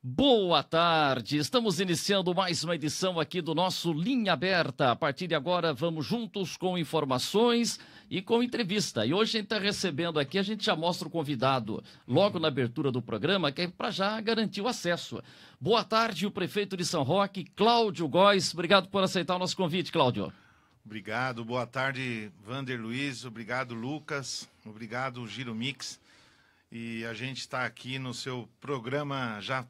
Boa tarde, estamos iniciando mais uma edição aqui do nosso Linha Aberta. A partir de agora, vamos juntos com informações e com entrevista. E hoje a gente está recebendo aqui, a gente já mostra o convidado logo na abertura do programa, que é para já garantir o acesso. Boa tarde, o prefeito de São Roque, Cláudio Góes. Obrigado por aceitar o nosso convite, Cláudio. Obrigado, boa tarde, Vander Luiz. Obrigado, Lucas. Obrigado, Giro Mix. E a gente está aqui no seu programa já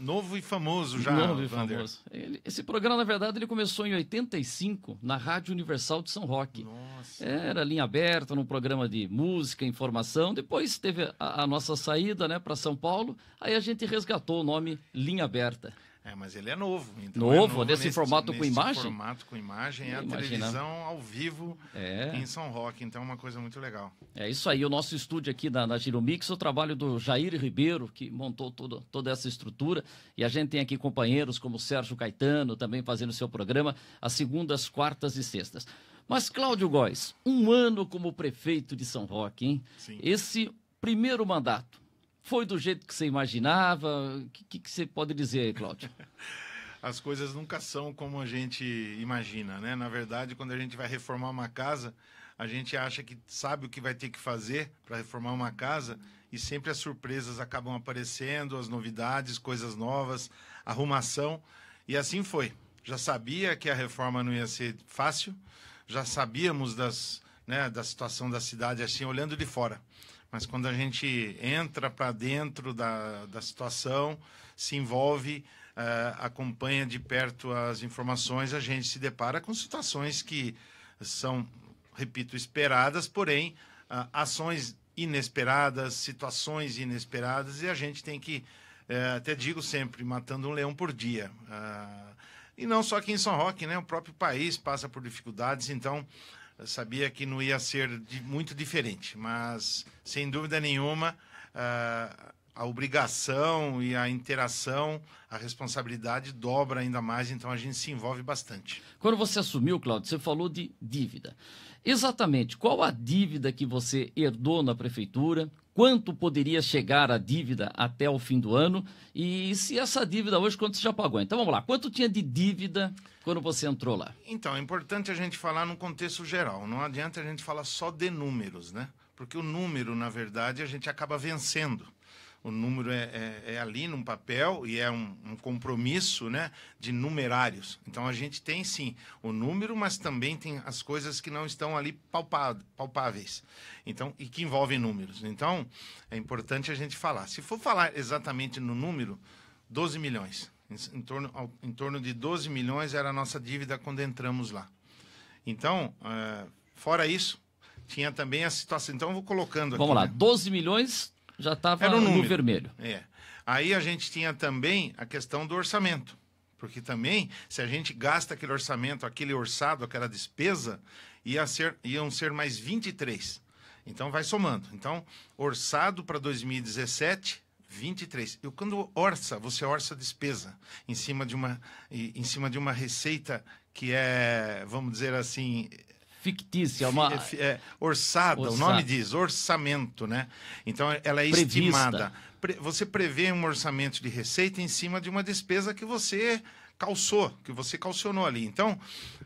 Novo e famoso já. Novo e famoso. Ele, esse programa, na verdade, ele começou em 85, na Rádio Universal de São Roque. Nossa. Era linha aberta, num programa de música, informação. Depois teve a, a nossa saída né, para São Paulo. Aí a gente resgatou o nome Linha Aberta. É, mas ele é novo. Então novo, é novo nesse, nesse formato nesse com imagem? formato com imagem, é a televisão ao vivo é. em São Roque, então é uma coisa muito legal. É isso aí, o nosso estúdio aqui da, da Giromix, o trabalho do Jair Ribeiro, que montou todo, toda essa estrutura, e a gente tem aqui companheiros como Sérgio Caetano, também fazendo seu programa, às segundas, quartas e sextas. Mas, Cláudio Góes, um ano como prefeito de São Roque, hein? Sim. Esse primeiro mandato, foi do jeito que você imaginava? O que, que, você pode dizer, Cláudio? As coisas nunca são como a gente imagina, né? Na verdade, quando a gente vai reformar uma casa, a gente acha que sabe o que vai ter que fazer para reformar uma casa e sempre as surpresas acabam aparecendo, as novidades, coisas novas, arrumação. E assim foi. Já sabia que a reforma não ia ser fácil, já sabíamos das, né, da situação da cidade assim, olhando de fora mas quando a gente entra para dentro da, da situação, se envolve, uh, acompanha de perto as informações, a gente se depara com situações que são, repito, esperadas, porém, uh, ações inesperadas, situações inesperadas, e a gente tem que, uh, até digo sempre, matando um leão por dia. Ah, e não só aqui em São Roque, né? O próprio país passa por dificuldades, então eu sabia que não ia ser de, muito diferente, mas sem dúvida nenhuma uh, a obrigação e a interação, a responsabilidade dobra ainda mais, então a gente se envolve bastante. Quando você assumiu, Claudio, você falou de dívida. Exatamente qual a dívida que você herdou na prefeitura? quanto poderia chegar a dívida até o fim do ano e se essa dívida hoje, quanto você já pagou? Então vamos lá, quanto tinha de dívida quando você entrou lá? Então, é importante a gente falar num contexto geral, não adianta a gente falar só de números, né? Porque o número, na verdade, a gente acaba vencendo o número é, é, é ali num papel e é um, um, compromisso né, de numerários. Então a gente tem sim o número, mas também tem as coisas que não estão ali palpado, palpáveis então, e que envolvem números. Então é importante a gente falar. Se for falar exatamente no número, 12 milhões. Em, torno, em torno de 12 milhões era a nossa dívida quando entramos lá. Então, uh, fora isso, tinha também a situação. Então, eu vou colocando Vamos aqui. Vamos lá, né? 12 milhões já estava um no vermelho. É. Aí a gente tinha também a questão do orçamento. Porque também, se a gente gasta aquele orçamento, aquele orçado, aquela despesa, ia ser, iam ser mais 23. Então vai somando. Então, orçado para 2017, 23. E quando orça, você orça a despesa em cima de uma em cima de uma receita que é, vamos dizer assim, fictícia, é uma é, orçada, orçado o nome diz, orçamento, né? Então é, ela é Prevista. estimada. você prevê um orçamento de receita em cima de uma despesa que você calçou, que você calcionou ali. Então,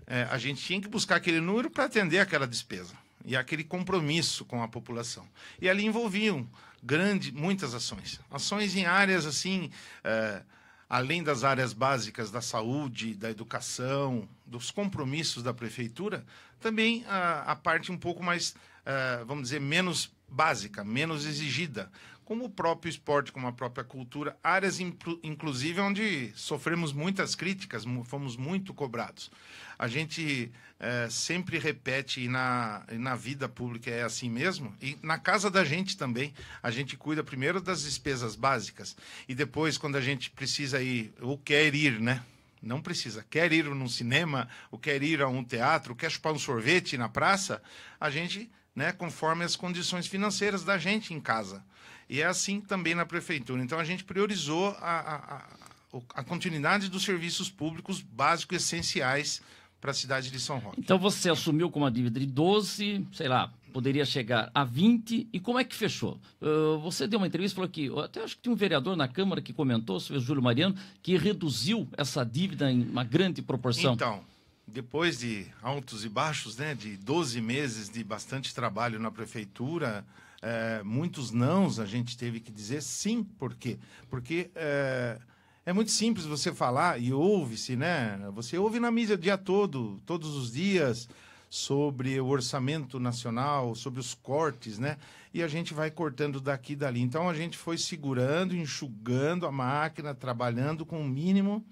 é, a gente tinha que buscar aquele número para atender aquela despesa e aquele compromisso com a população. E ali envolviam grande, muitas ações. Ações em áreas assim, é, além das áreas básicas da saúde, da educação, dos compromissos da prefeitura, também a, a parte um pouco mais, uh, vamos dizer, menos básica, menos exigida, como o próprio esporte, como a própria cultura, áreas inclusive onde sofremos muitas críticas, fomos muito cobrados. A gente é, sempre repete, e na, e na vida pública é assim mesmo, e na casa da gente também, a gente cuida primeiro das despesas básicas, e depois, quando a gente precisa ir, ou quer ir, né? Não precisa. Quer ir num cinema, ou quer ir a um teatro, quer chupar um sorvete na praça, a gente, né, conforme as condições financeiras da gente em casa. E é assim também na prefeitura. Então a gente priorizou a, a, a continuidade dos serviços públicos básicos essenciais para a cidade de São Roque. Então você assumiu com uma dívida de 12, sei lá, poderia chegar a 20 e como é que fechou? Uh, você deu uma entrevista, falou que até acho que tem um vereador na Câmara que comentou, o Júlio Mariano, que reduziu essa dívida em uma grande proporção. Então, depois de altos e baixos, né, de 12 meses de bastante trabalho na prefeitura, é, muitos nãos a gente teve que dizer sim, por quê? Porque é, é muito simples você falar e ouve-se, né? Você ouve na mídia o dia todo, todos os dias, sobre o orçamento nacional, sobre os cortes, né? E a gente vai cortando daqui e dali. Então a gente foi segurando, enxugando a máquina, trabalhando com o mínimo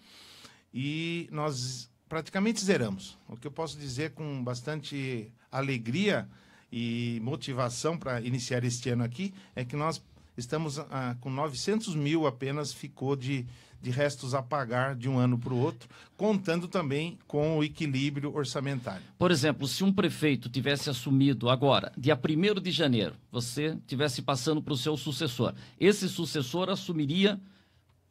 e nós praticamente zeramos. O que eu posso dizer com bastante alegria e motivação para iniciar este ano aqui é que nós estamos ah, com 900 mil apenas ficou de de restos a pagar de um ano para o outro, contando também com o equilíbrio orçamentário. Por exemplo, se um prefeito tivesse assumido agora, dia 1 de janeiro, você tivesse passando para o seu sucessor, esse sucessor assumiria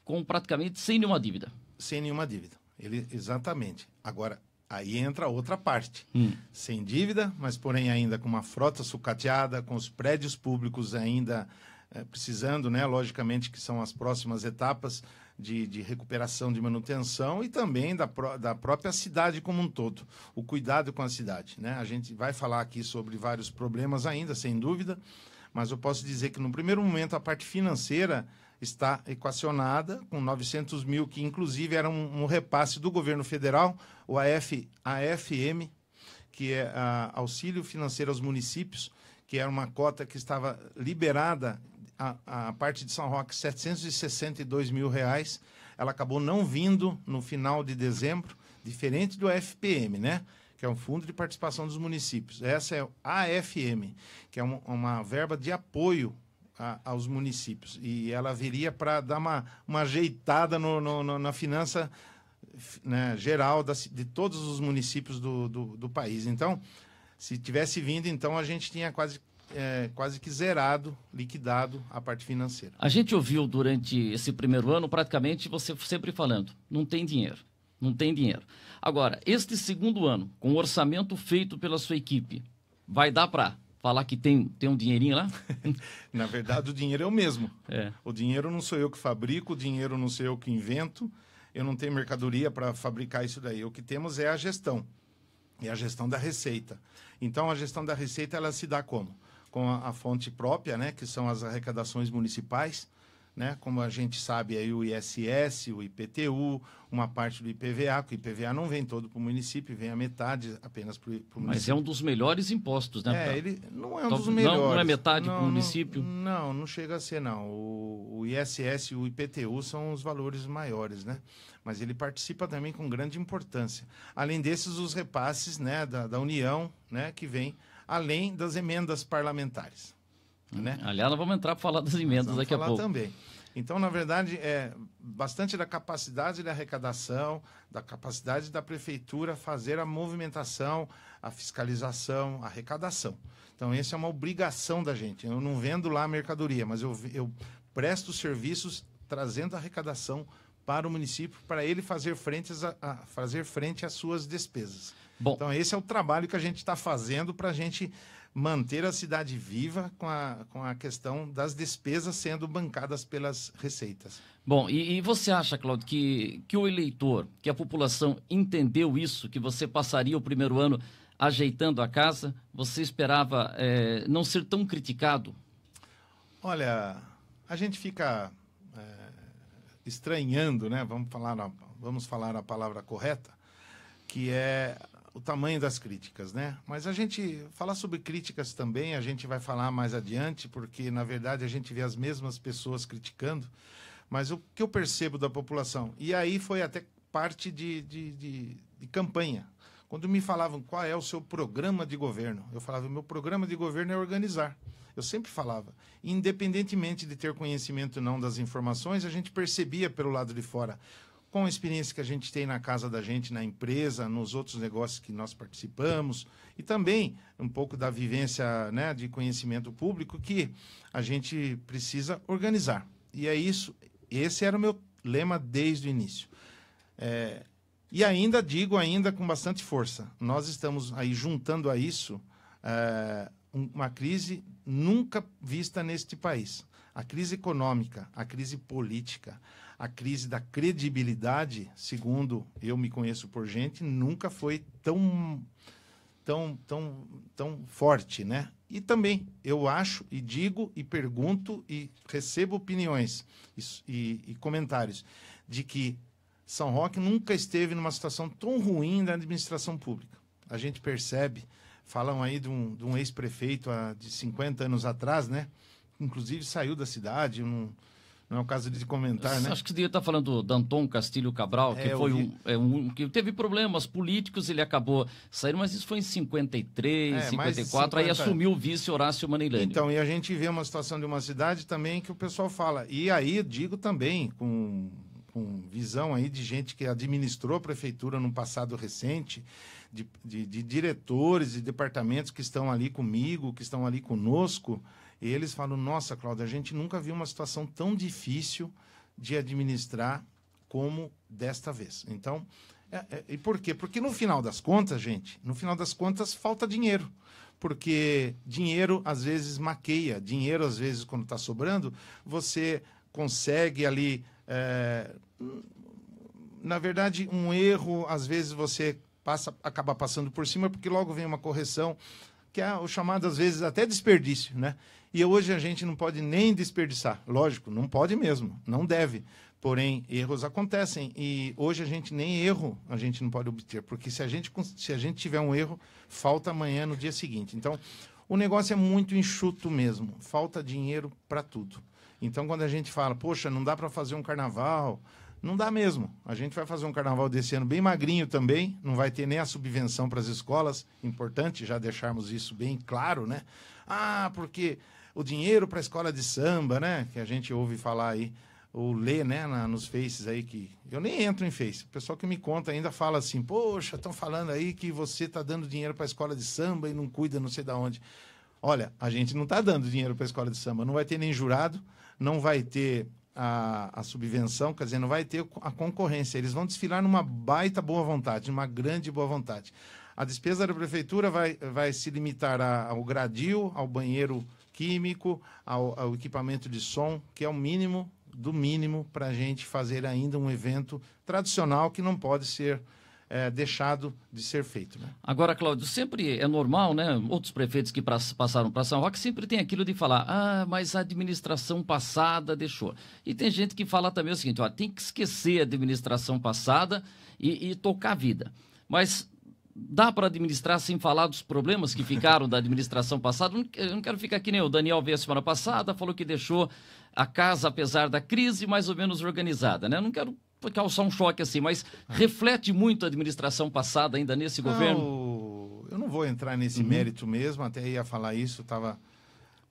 com praticamente sem nenhuma dívida. Sem nenhuma dívida. Ele, exatamente. Agora, Aí entra outra parte. Hum. Sem dívida, mas porém ainda com uma frota sucateada, com os prédios públicos ainda eh, precisando, né? Logicamente que são as próximas etapas de, de recuperação, de manutenção e também da, pró da própria cidade como um todo, o cuidado com a cidade. Né? A gente vai falar aqui sobre vários problemas ainda, sem dúvida, mas eu posso dizer que no primeiro momento a parte financeira está equacionada com 900 mil, que inclusive era um, um repasse do governo federal, o AF, AFM, que é a, ah, Auxílio Financeiro aos Municípios, que era uma cota que estava liberada a, a parte de São Roque, 762 mil reais. Ela acabou não vindo no final de dezembro, diferente do FPM, né? que é o fundo de participação dos municípios. Essa é a AFM, que é uma verba de apoio a, aos municípios. E ela viria para dar uma, uma ajeitada no, no, no, na finança né, geral das, de todos os municípios do, do, do, país. Então, se tivesse vindo, então a gente tinha quase é, quase que zerado, liquidado a parte financeira. A gente ouviu durante esse primeiro ano, praticamente, você sempre falando: não tem dinheiro, não tem dinheiro. Agora, este segundo ano, com o orçamento feito pela sua equipe, vai dar para falar que tem, tem um dinheirinho lá? Na verdade, o dinheiro é o mesmo. É. O dinheiro não sou eu que fabrico, o dinheiro não sou eu que invento. Eu não tenho mercadoria para fabricar isso daí. O que temos é a gestão. É a gestão da receita. Então, a gestão da receita, ela se dá como? com a, a, fonte própria, né, que são as arrecadações municipais, né, como a gente sabe aí o ISS, o IPTU, uma parte do IPVA, que o IPVA não vem todo para o município, vem a metade apenas para o município. Mas é um dos melhores impostos, né? É, ele não é um dos melhores. Não, não é metade para o município? Não, não chega a ser, não. O, o ISS e o IPTU são os valores maiores, né? Mas ele participa também com grande importância. Além desses, os repasses né, da, da União, né, que vem além das emendas parlamentares. né? Uhum. Aliás, nós vamos entrar para falar das emendas daqui a pouco. também. Então, na verdade, é bastante da capacidade da arrecadação, da capacidade da prefeitura fazer a movimentação, a fiscalização, a arrecadação. Então, essa é uma obrigação da gente. Eu não vendo lá a mercadoria, mas eu, eu presto serviços trazendo a arrecadação para o município, para ele fazer frente, a, a fazer frente às suas despesas. Bom. Então, esse é o trabalho que a gente está fazendo para a gente manter a cidade viva com a, com a questão das despesas sendo bancadas pelas receitas. Bom, e, e você acha, Claudio, que, que o eleitor, que a população entendeu isso, que você passaria o primeiro ano ajeitando a casa? Você esperava é, não ser tão criticado? Olha, a gente fica é, estranhando, né? Vamos falar, vamos falar a palavra correta, que é o tamanho das críticas, né? Mas a gente falar sobre críticas também, a gente vai falar mais adiante, porque na verdade a gente vê as mesmas pessoas criticando. Mas o que eu percebo da população, e aí foi até parte de, de, de, de campanha. Quando me falavam qual é o seu programa de governo, eu falava: meu programa de governo é organizar. Eu sempre falava, independentemente de ter conhecimento ou não das informações, a gente percebia pelo lado de fora com a experiência que a gente tem na casa da gente, na empresa, nos outros negócios que nós participamos, e também um pouco da vivência né, de conhecimento público que a gente precisa organizar. E é isso, esse era o meu lema desde o início. É, e ainda digo, ainda com bastante força, nós estamos aí juntando a isso é, uma crise nunca vista neste país. A crise econômica, a crise política, a crise da credibilidade, segundo eu me conheço por gente, nunca foi tão tão tão tão forte, né? E também eu acho e digo e pergunto e recebo opiniões e, e, e comentários de que São Roque nunca esteve numa situação tão ruim da administração pública. A gente percebe, falam aí de um, um ex-prefeito de 50 anos atrás, né? Inclusive saiu da cidade, um, não é o caso de comentar, né? Acho que devia estar tá falando do Danton Castilho Cabral, que é, foi um, é, um, que teve problemas políticos, ele acabou saindo, mas isso foi em 53, é, 54, 50... aí assumiu o vice Horácio Manilani. Então, e a gente vê uma situação de uma cidade também que o pessoal fala. E aí digo também com com visão aí de gente que administrou a prefeitura num passado recente, de, de, de diretores e de departamentos que estão ali comigo, que estão ali conosco, e eles falam: Nossa, Cláudia, a gente nunca viu uma situação tão difícil de administrar como desta vez. Então, é, é, e por quê? Porque no final das contas, gente, no final das contas falta dinheiro. Porque dinheiro às vezes maqueia, dinheiro às vezes quando está sobrando, você consegue ali. É, na verdade, um erro, às vezes você passa, acaba passando por cima, porque logo vem uma correção, que é o chamado, às vezes, até desperdício, né? E hoje a gente não pode nem desperdiçar. Lógico, não pode mesmo, não deve. Porém, erros acontecem e hoje a gente nem erro a gente não pode obter, porque se a gente, se a gente tiver um erro, falta amanhã no dia seguinte. Então, o negócio é muito enxuto mesmo, falta dinheiro para tudo. Então, quando a gente fala, poxa, não dá para fazer um carnaval, não dá mesmo. A gente vai fazer um carnaval desse ano bem magrinho também, não vai ter nem a subvenção para as escolas, importante já deixarmos isso bem claro, né? Ah, porque o dinheiro para a escola de samba, né? Que a gente ouve falar aí, ou lê, né, na, nos faces aí que. Eu nem entro em face. O pessoal que me conta ainda fala assim: Poxa, estão falando aí que você está dando dinheiro para a escola de samba e não cuida não sei de onde. Olha, a gente não está dando dinheiro para a escola de samba, não vai ter nem jurado, não vai ter a, a, subvenção, quer dizer, não vai ter a concorrência. Eles vão desfilar numa baita boa vontade, numa grande boa vontade. A despesa da prefeitura vai, vai se limitar ao gradil, ao banheiro químico, ao, ao equipamento de som, que é o mínimo do mínimo para a gente fazer ainda um evento tradicional que não pode ser é, deixado de ser feito. Né? Agora, Cláudio, sempre é normal, né? Outros prefeitos que passaram para São Roque sempre tem aquilo de falar, ah, mas a administração passada deixou. E tem gente que fala também o seguinte, ó, tem que esquecer a administração passada e, e tocar a vida. Mas dá para administrar sem falar dos problemas que ficaram da administração passada. Eu não quero ficar aqui nem o Daniel veio a semana passada, falou que deixou a casa, apesar da crise, mais ou menos organizada, né? Eu não quero causar um choque assim, mas ah. reflete muito a administração passada ainda nesse não, governo? Eu não vou entrar nesse uhum. mérito mesmo, até ia falar isso, estava...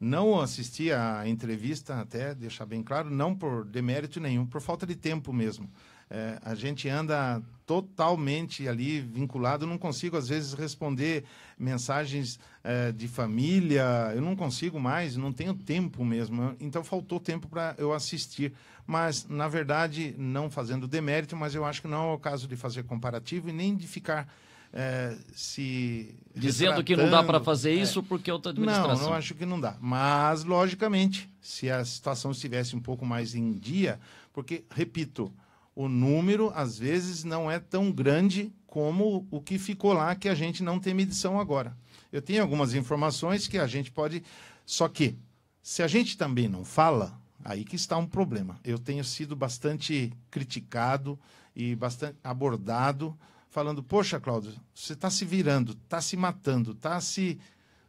Não assisti a entrevista, até deixar bem claro, não por demérito nenhum, por falta de tempo mesmo. É, a gente anda totalmente ali vinculado, não consigo às vezes responder mensagens é, de família, eu não consigo mais, não tenho tempo mesmo. Então faltou tempo para eu assistir. Mas, na verdade, não fazendo demérito, mas eu acho que não é o caso de fazer comparativo e nem de ficar é, se. Dizendo que não dá para fazer é. isso é, porque outra administração. Não, não acho que não dá. Mas, logicamente, se a situação estivesse um pouco mais em dia, porque, repito, o número às vezes não é tão grande como o que ficou lá que a gente não tem medição agora. Eu tenho algumas informações que a gente pode, só que se a gente também não fala, aí que está um problema. Eu tenho sido bastante criticado e bastante abordado falando: "Poxa, Cláudio, você está se virando, está se matando, está se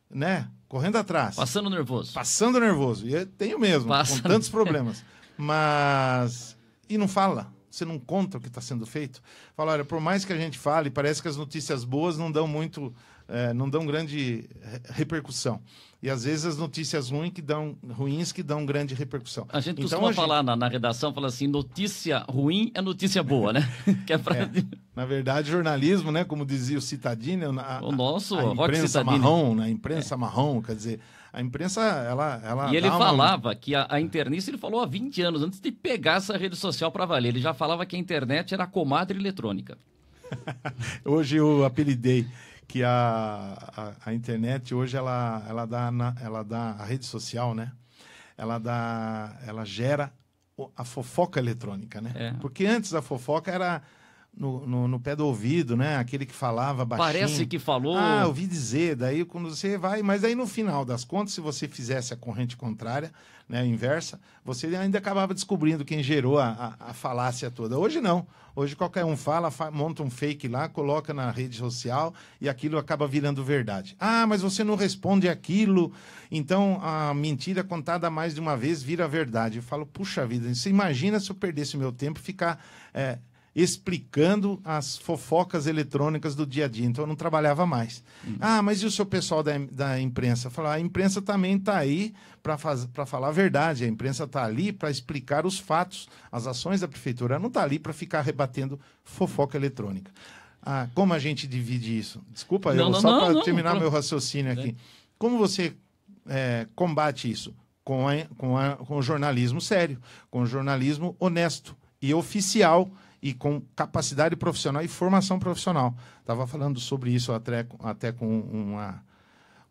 né? Correndo atrás. Passando nervoso. Passando nervoso. E eu tenho mesmo, Passa... com tantos problemas. Mas. E não fala você não conta o que está sendo feito. Fala, olha, por mais que a gente fale, parece que as notícias boas não dão muito, eh, não dão grande repercussão. E às vezes as notícias ruins que dão, ruins que dão grande repercussão. A gente então, costuma a gente... falar na, na, redação, fala assim, notícia ruim é notícia boa, né? que é pra... É. Na verdade, jornalismo, né? Como dizia o Citadini, a, o nosso a imprensa marrom, né, a imprensa é. marrom, quer dizer, a imprensa, ela. ela e ele uma... falava que a, a internet, ele falou há 20 anos, antes de pegar essa rede social para valer, ele já falava que a internet era comadre eletrônica. hoje eu apelidei que a, a, a, internet, hoje, ela, ela, dá na, ela dá. A rede social, né? Ela, dá, ela gera a fofoca eletrônica, né? É. Porque antes a fofoca era no, no, no, pé do ouvido, né? Aquele que falava baixinho. Parece que falou. Ah, ouvi dizer. Daí quando você vai, mas aí no final das contas, se você fizesse a corrente contrária, né, inversa, você ainda acabava descobrindo quem gerou a, a, a falácia toda. Hoje não. Hoje qualquer um fala, fa monta um fake lá, coloca na rede social e aquilo acaba virando verdade. Ah, mas você não responde aquilo. Então a mentira contada mais de uma vez vira verdade. Eu falo, puxa vida, você imagina se eu perdesse o meu tempo ficar. É, explicando as fofocas eletrônicas do dia a dia. Então eu não trabalhava mais. Uhum. Ah, mas e o seu pessoal da, da imprensa? Falar, a imprensa também está aí para falar a verdade. A imprensa está ali para explicar os fatos, as ações da prefeitura. Ela não está ali para ficar rebatendo fofoca eletrônica. Ah, como a gente divide isso? Desculpa, não, eu não, só para terminar não. meu raciocínio aqui. Como você é, combate isso? Com, a, com, a, com o jornalismo sério, com o jornalismo honesto e oficial e com capacidade profissional e formação profissional. Estava falando sobre isso até, até com uma,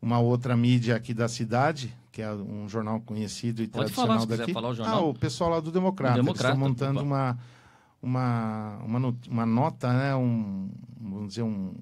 uma outra mídia aqui da cidade, que é um jornal conhecido e Pode tradicional falar, daqui. Falar o ah, jornal. Ah, o pessoal lá do Democrata. Democrata estão montando uma, uma, uma, uma nota, né? um, vamos dizer, um,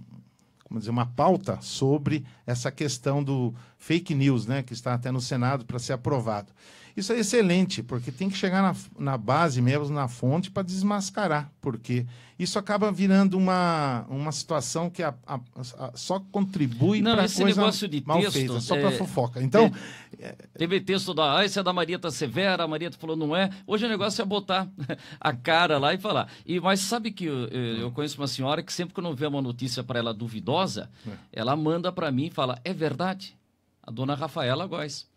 como dizer, uma pauta sobre essa questão do fake news, né? que está até no Senado para ser aprovado. Isso é excelente, porque tem que chegar na, na base mesmo, na fonte, para desmascarar, porque isso acaba virando uma, uma situação que a, a, a, só contribui para esse coisa negócio de mal texto, feita, só é, para fofoca. Então, é, teve texto da ah, esse é da Maria tá severa, a Maria tá falou não é. Hoje o negócio é botar a cara lá e falar. E mas sabe que eu, eu conheço uma senhora que sempre que eu não vê uma notícia para ela duvidosa, é. ela manda para mim e fala é verdade. A dona Rafaela Góes.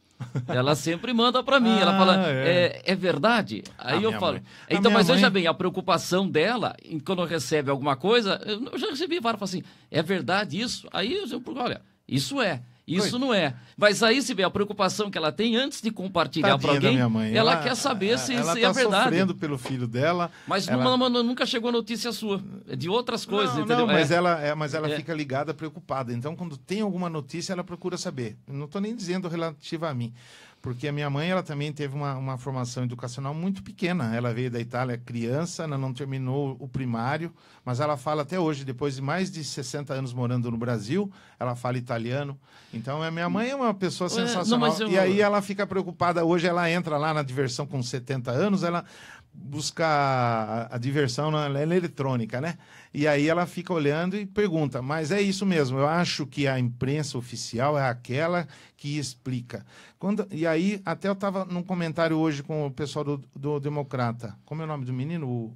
Ela sempre manda para mim. Ah, ela fala, ah, é. é, é verdade? Aí eu falo. Mãe. Então, mas mãe... veja bem, a preocupação dela, quando recebe alguma coisa, eu já recebi várias, falo assim, é verdade isso? Aí eu digo, olha, isso é. Isso não é. Mas aí se vê a preocupação que ela tem antes de compartilhar para alguém. Ela, ela, quer saber se, é, ela é tá é verdade. Ela sofrendo pelo filho dela. Mas ela... não, não, nunca chegou a notícia sua. De outras coisas, não, entendeu? Não, mas é. ela, é, mas ela é. fica ligada, preocupada. Então, quando tem alguma notícia, ela procura saber. Não estou nem dizendo relativa a mim porque a minha mãe ela também teve uma, uma formação educacional muito pequena. Ela veio da Itália criança, ela não terminou o primário, mas ela fala até hoje, depois de mais de 60 anos morando no Brasil, ela fala italiano. Então, a minha mãe é uma pessoa sensacional. Não, eu... E aí ela fica preocupada. Hoje ela entra lá na diversão com 70 anos, ela busca a, a diversão na, na é eletrônica, né? E aí ela fica olhando e pergunta: Mas é isso mesmo, eu acho que a imprensa oficial é aquela que explica. Quando, e aí, até eu estava num comentário hoje com o pessoal do, do Democrata. Como é o nome do menino? O,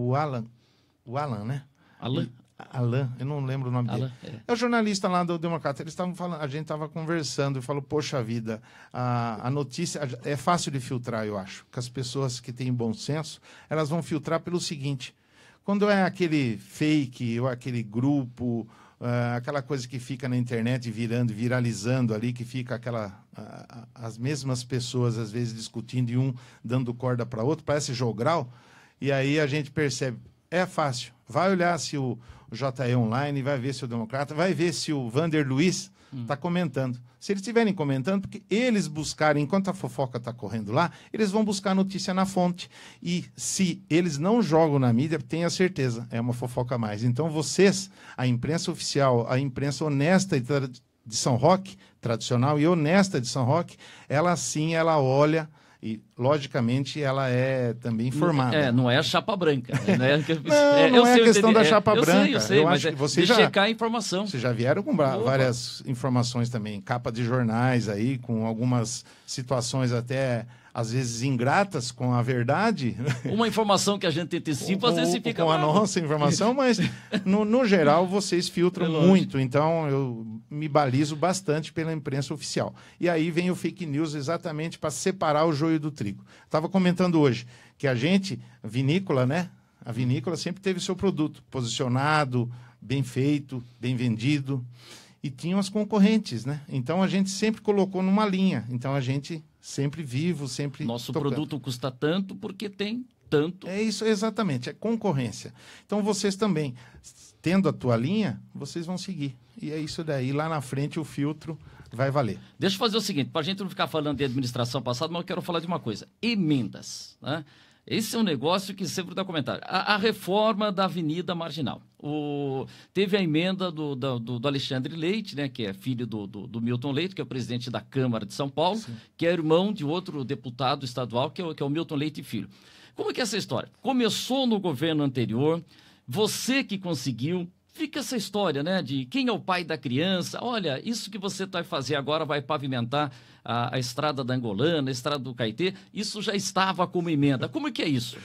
o Alan. O Alan, né? Alan. E, Alan, eu não lembro o nome Alan, dele. É. é. o jornalista lá do Democrata. Eles estavam falando, a gente estava conversando e falou: Poxa vida, a, a notícia é fácil de filtrar, eu acho. Que as pessoas que têm bom senso elas vão filtrar pelo seguinte: quando é aquele fake ou aquele grupo, uh, aquela coisa que fica na internet virando, viralizando ali, que fica aquela uh, as mesmas pessoas às vezes discutindo e um dando corda para outro, parece jogral. E aí a gente percebe, é fácil. Vai olhar se o JE Online, vai ver se o Democrata, vai ver se o Vander Luiz está hum. Tá comentando. Se eles estiverem comentando, porque eles buscarem, enquanto a fofoca está correndo lá, eles vão buscar notícia na fonte. E se eles não jogam na mídia, tenha certeza, é uma fofoca a mais. Então vocês, a imprensa oficial, a imprensa honesta e de São Roque, tradicional e honesta de São Roque, ela sim, ela olha e, logicamente, ela é também é, formada. É, não é a chapa branca. Né? não, é, não é, é a questão da é, chapa branca. Sei, eu sei, eu mas acho é, que você já, checar a informação. Vocês já vieram com Opa. várias informações também, capa de jornais aí, com algumas situações até às vezes ingratas com a verdade. Uma informação que a gente antecipa, ou, às vezes fica. Com bravo. a nossa informação, mas no, no geral vocês filtram é muito, então eu me balizo bastante pela imprensa oficial. E aí vem o fake news exatamente para separar o joio do trigo. Estava comentando hoje que a gente, vinícola, né? A vinícola sempre teve seu produto posicionado, bem feito, bem vendido. E tinham as concorrentes, né? Então a gente sempre colocou numa linha. Então a gente sempre vivo, sempre. Nosso tocando. produto custa tanto porque tem tanto. É isso, exatamente, é concorrência. Então vocês também, tendo a tua linha, vocês vão seguir. E é isso daí. Lá na frente o filtro vai valer. Deixa eu fazer o seguinte, para a gente não ficar falando de administração passada, mas eu quero falar de uma coisa: emendas. Né? Esse é um negócio que sempre dá comentário. A, a reforma da Avenida Marginal. O, teve a emenda do, do, do, Alexandre Leite, né, que é filho do, do, do, Milton Leite, que é o presidente da Câmara de São Paulo, Sim. que é irmão de outro deputado estadual, que é, que é o Milton Leite Filho. Como é que é essa história? Começou no governo anterior, você que conseguiu, fica essa história, né, de quem é o pai da criança. Olha, isso que você vai fazer agora vai pavimentar a, a estrada da Angolana, a estrada do Caetê. Isso já estava como emenda. Como é que é isso?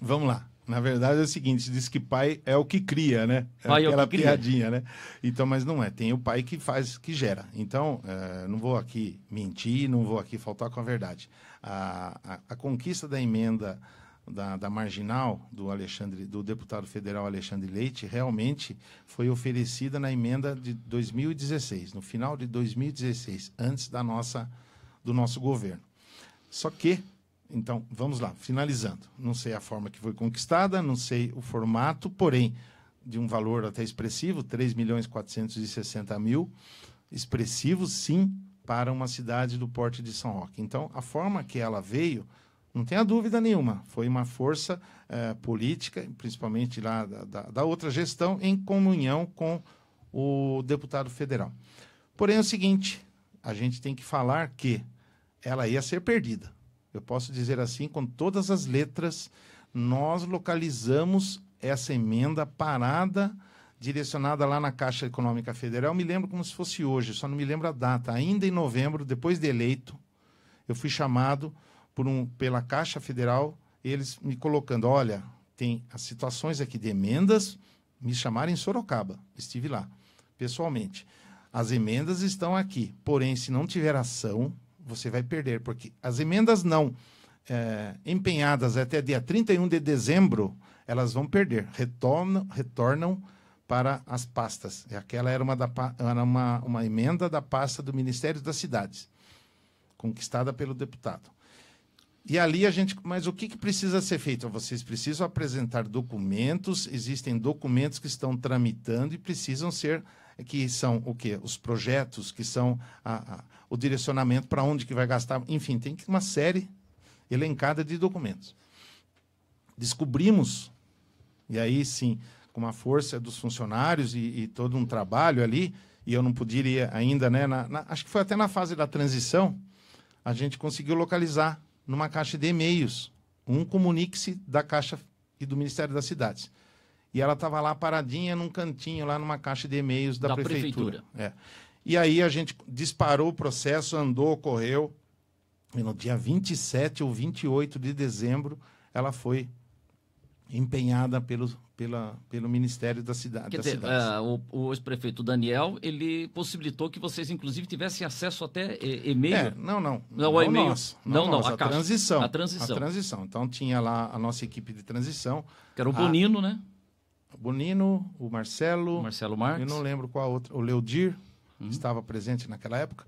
Vamos lá. Na verdade é o seguinte, diz que pai é o que cria, né? É pai é aquela é piadinha, né? Então, mas não é, tem o pai que faz, que gera. Então, é, não vou aqui mentir, não vou aqui faltar com a verdade. a, a, a conquista da emenda da, da, marginal do Alexandre, do deputado federal Alexandre Leite, realmente foi oferecida na emenda de 2016, no final de 2016, antes da nossa do nosso governo. Só que, então, vamos lá, finalizando. Não sei a forma que foi conquistada, não sei o formato, porém de um valor até expressivo, 3 milhões 460 mil, expressivo sim para uma cidade do porte de São Roque. Então, a forma que ela veio não tenha dúvida nenhuma, foi uma força eh, política, principalmente lá da, da, da, outra gestão, em comunhão com o deputado federal. Porém, é o seguinte: a gente tem que falar que ela ia ser perdida. Eu posso dizer assim, com todas as letras, nós localizamos essa emenda parada, direcionada lá na Caixa Econômica Federal. Me lembro como se fosse hoje, só não me lembro a data. Ainda em novembro, depois de eleito, eu fui chamado por um, pela Caixa Federal, eles me colocando, olha, tem as situações aqui de emendas, me chamaram em Sorocaba, estive lá, pessoalmente. As emendas estão aqui, porém, se não tiver ação, você vai perder, porque as emendas não é, empenhadas até dia 31 de dezembro, elas vão perder, retornam, retornam para as pastas. aquela era, uma, da, era uma, uma emenda da pasta do Ministério das Cidades, conquistada pelo deputado. E ali a gente. Mas o que, que precisa ser feito? Vocês precisam apresentar documentos, existem documentos que estão tramitando e precisam ser que são o quê? Os projetos, que são a, a, o direcionamento para onde que vai gastar. Enfim, tem uma série elencada de documentos. Descobrimos, e aí sim, com a força dos funcionários e, e, todo um trabalho ali, e eu não podia ainda, né? Na, na, acho que foi até na fase da transição, a gente conseguiu localizar numa caixa de e-mails. Um comunique-se da Caixa e do Ministério das Cidades. E ela estava lá paradinha num cantinho, lá numa caixa de e-mails da, da prefeitura. prefeitura. É. E aí a gente disparou o processo, andou, correu. E no dia 27 ou 28 de dezembro, ela foi empenhada pelo, pela, pelo Ministério da Cidade. Quer ah, dizer, o, o ex-prefeito Daniel, ele possibilitou que vocês, inclusive, tivessem acesso até e-mail. É, não, não. Não, não e-mail. Nós, não, não, nós, não a, a transição. A transição. A transição. Então, tinha lá a nossa equipe de transição. Que era o Bonino, a, né? O Bonino, o Marcelo. O Marcelo Marques. Eu não lembro qual outra. O Leodir uhum. estava presente naquela época,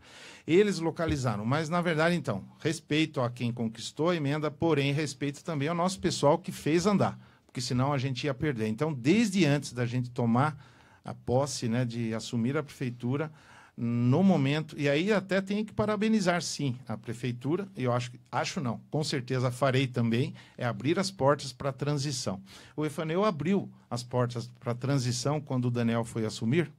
eles localizaram. Mas, na verdade, então, respeito a quem conquistou a emenda, porém, respeito também ao nosso pessoal que fez andar, porque senão a gente ia perder. Então, desde antes da gente tomar a posse, né, de assumir a prefeitura, no momento, e aí até tenho que parabenizar, sim, a prefeitura, eu acho, acho não, com certeza farei também, é abrir as portas para a transição. O Efaneu abriu as portas para a transição quando o Daniel foi assumir,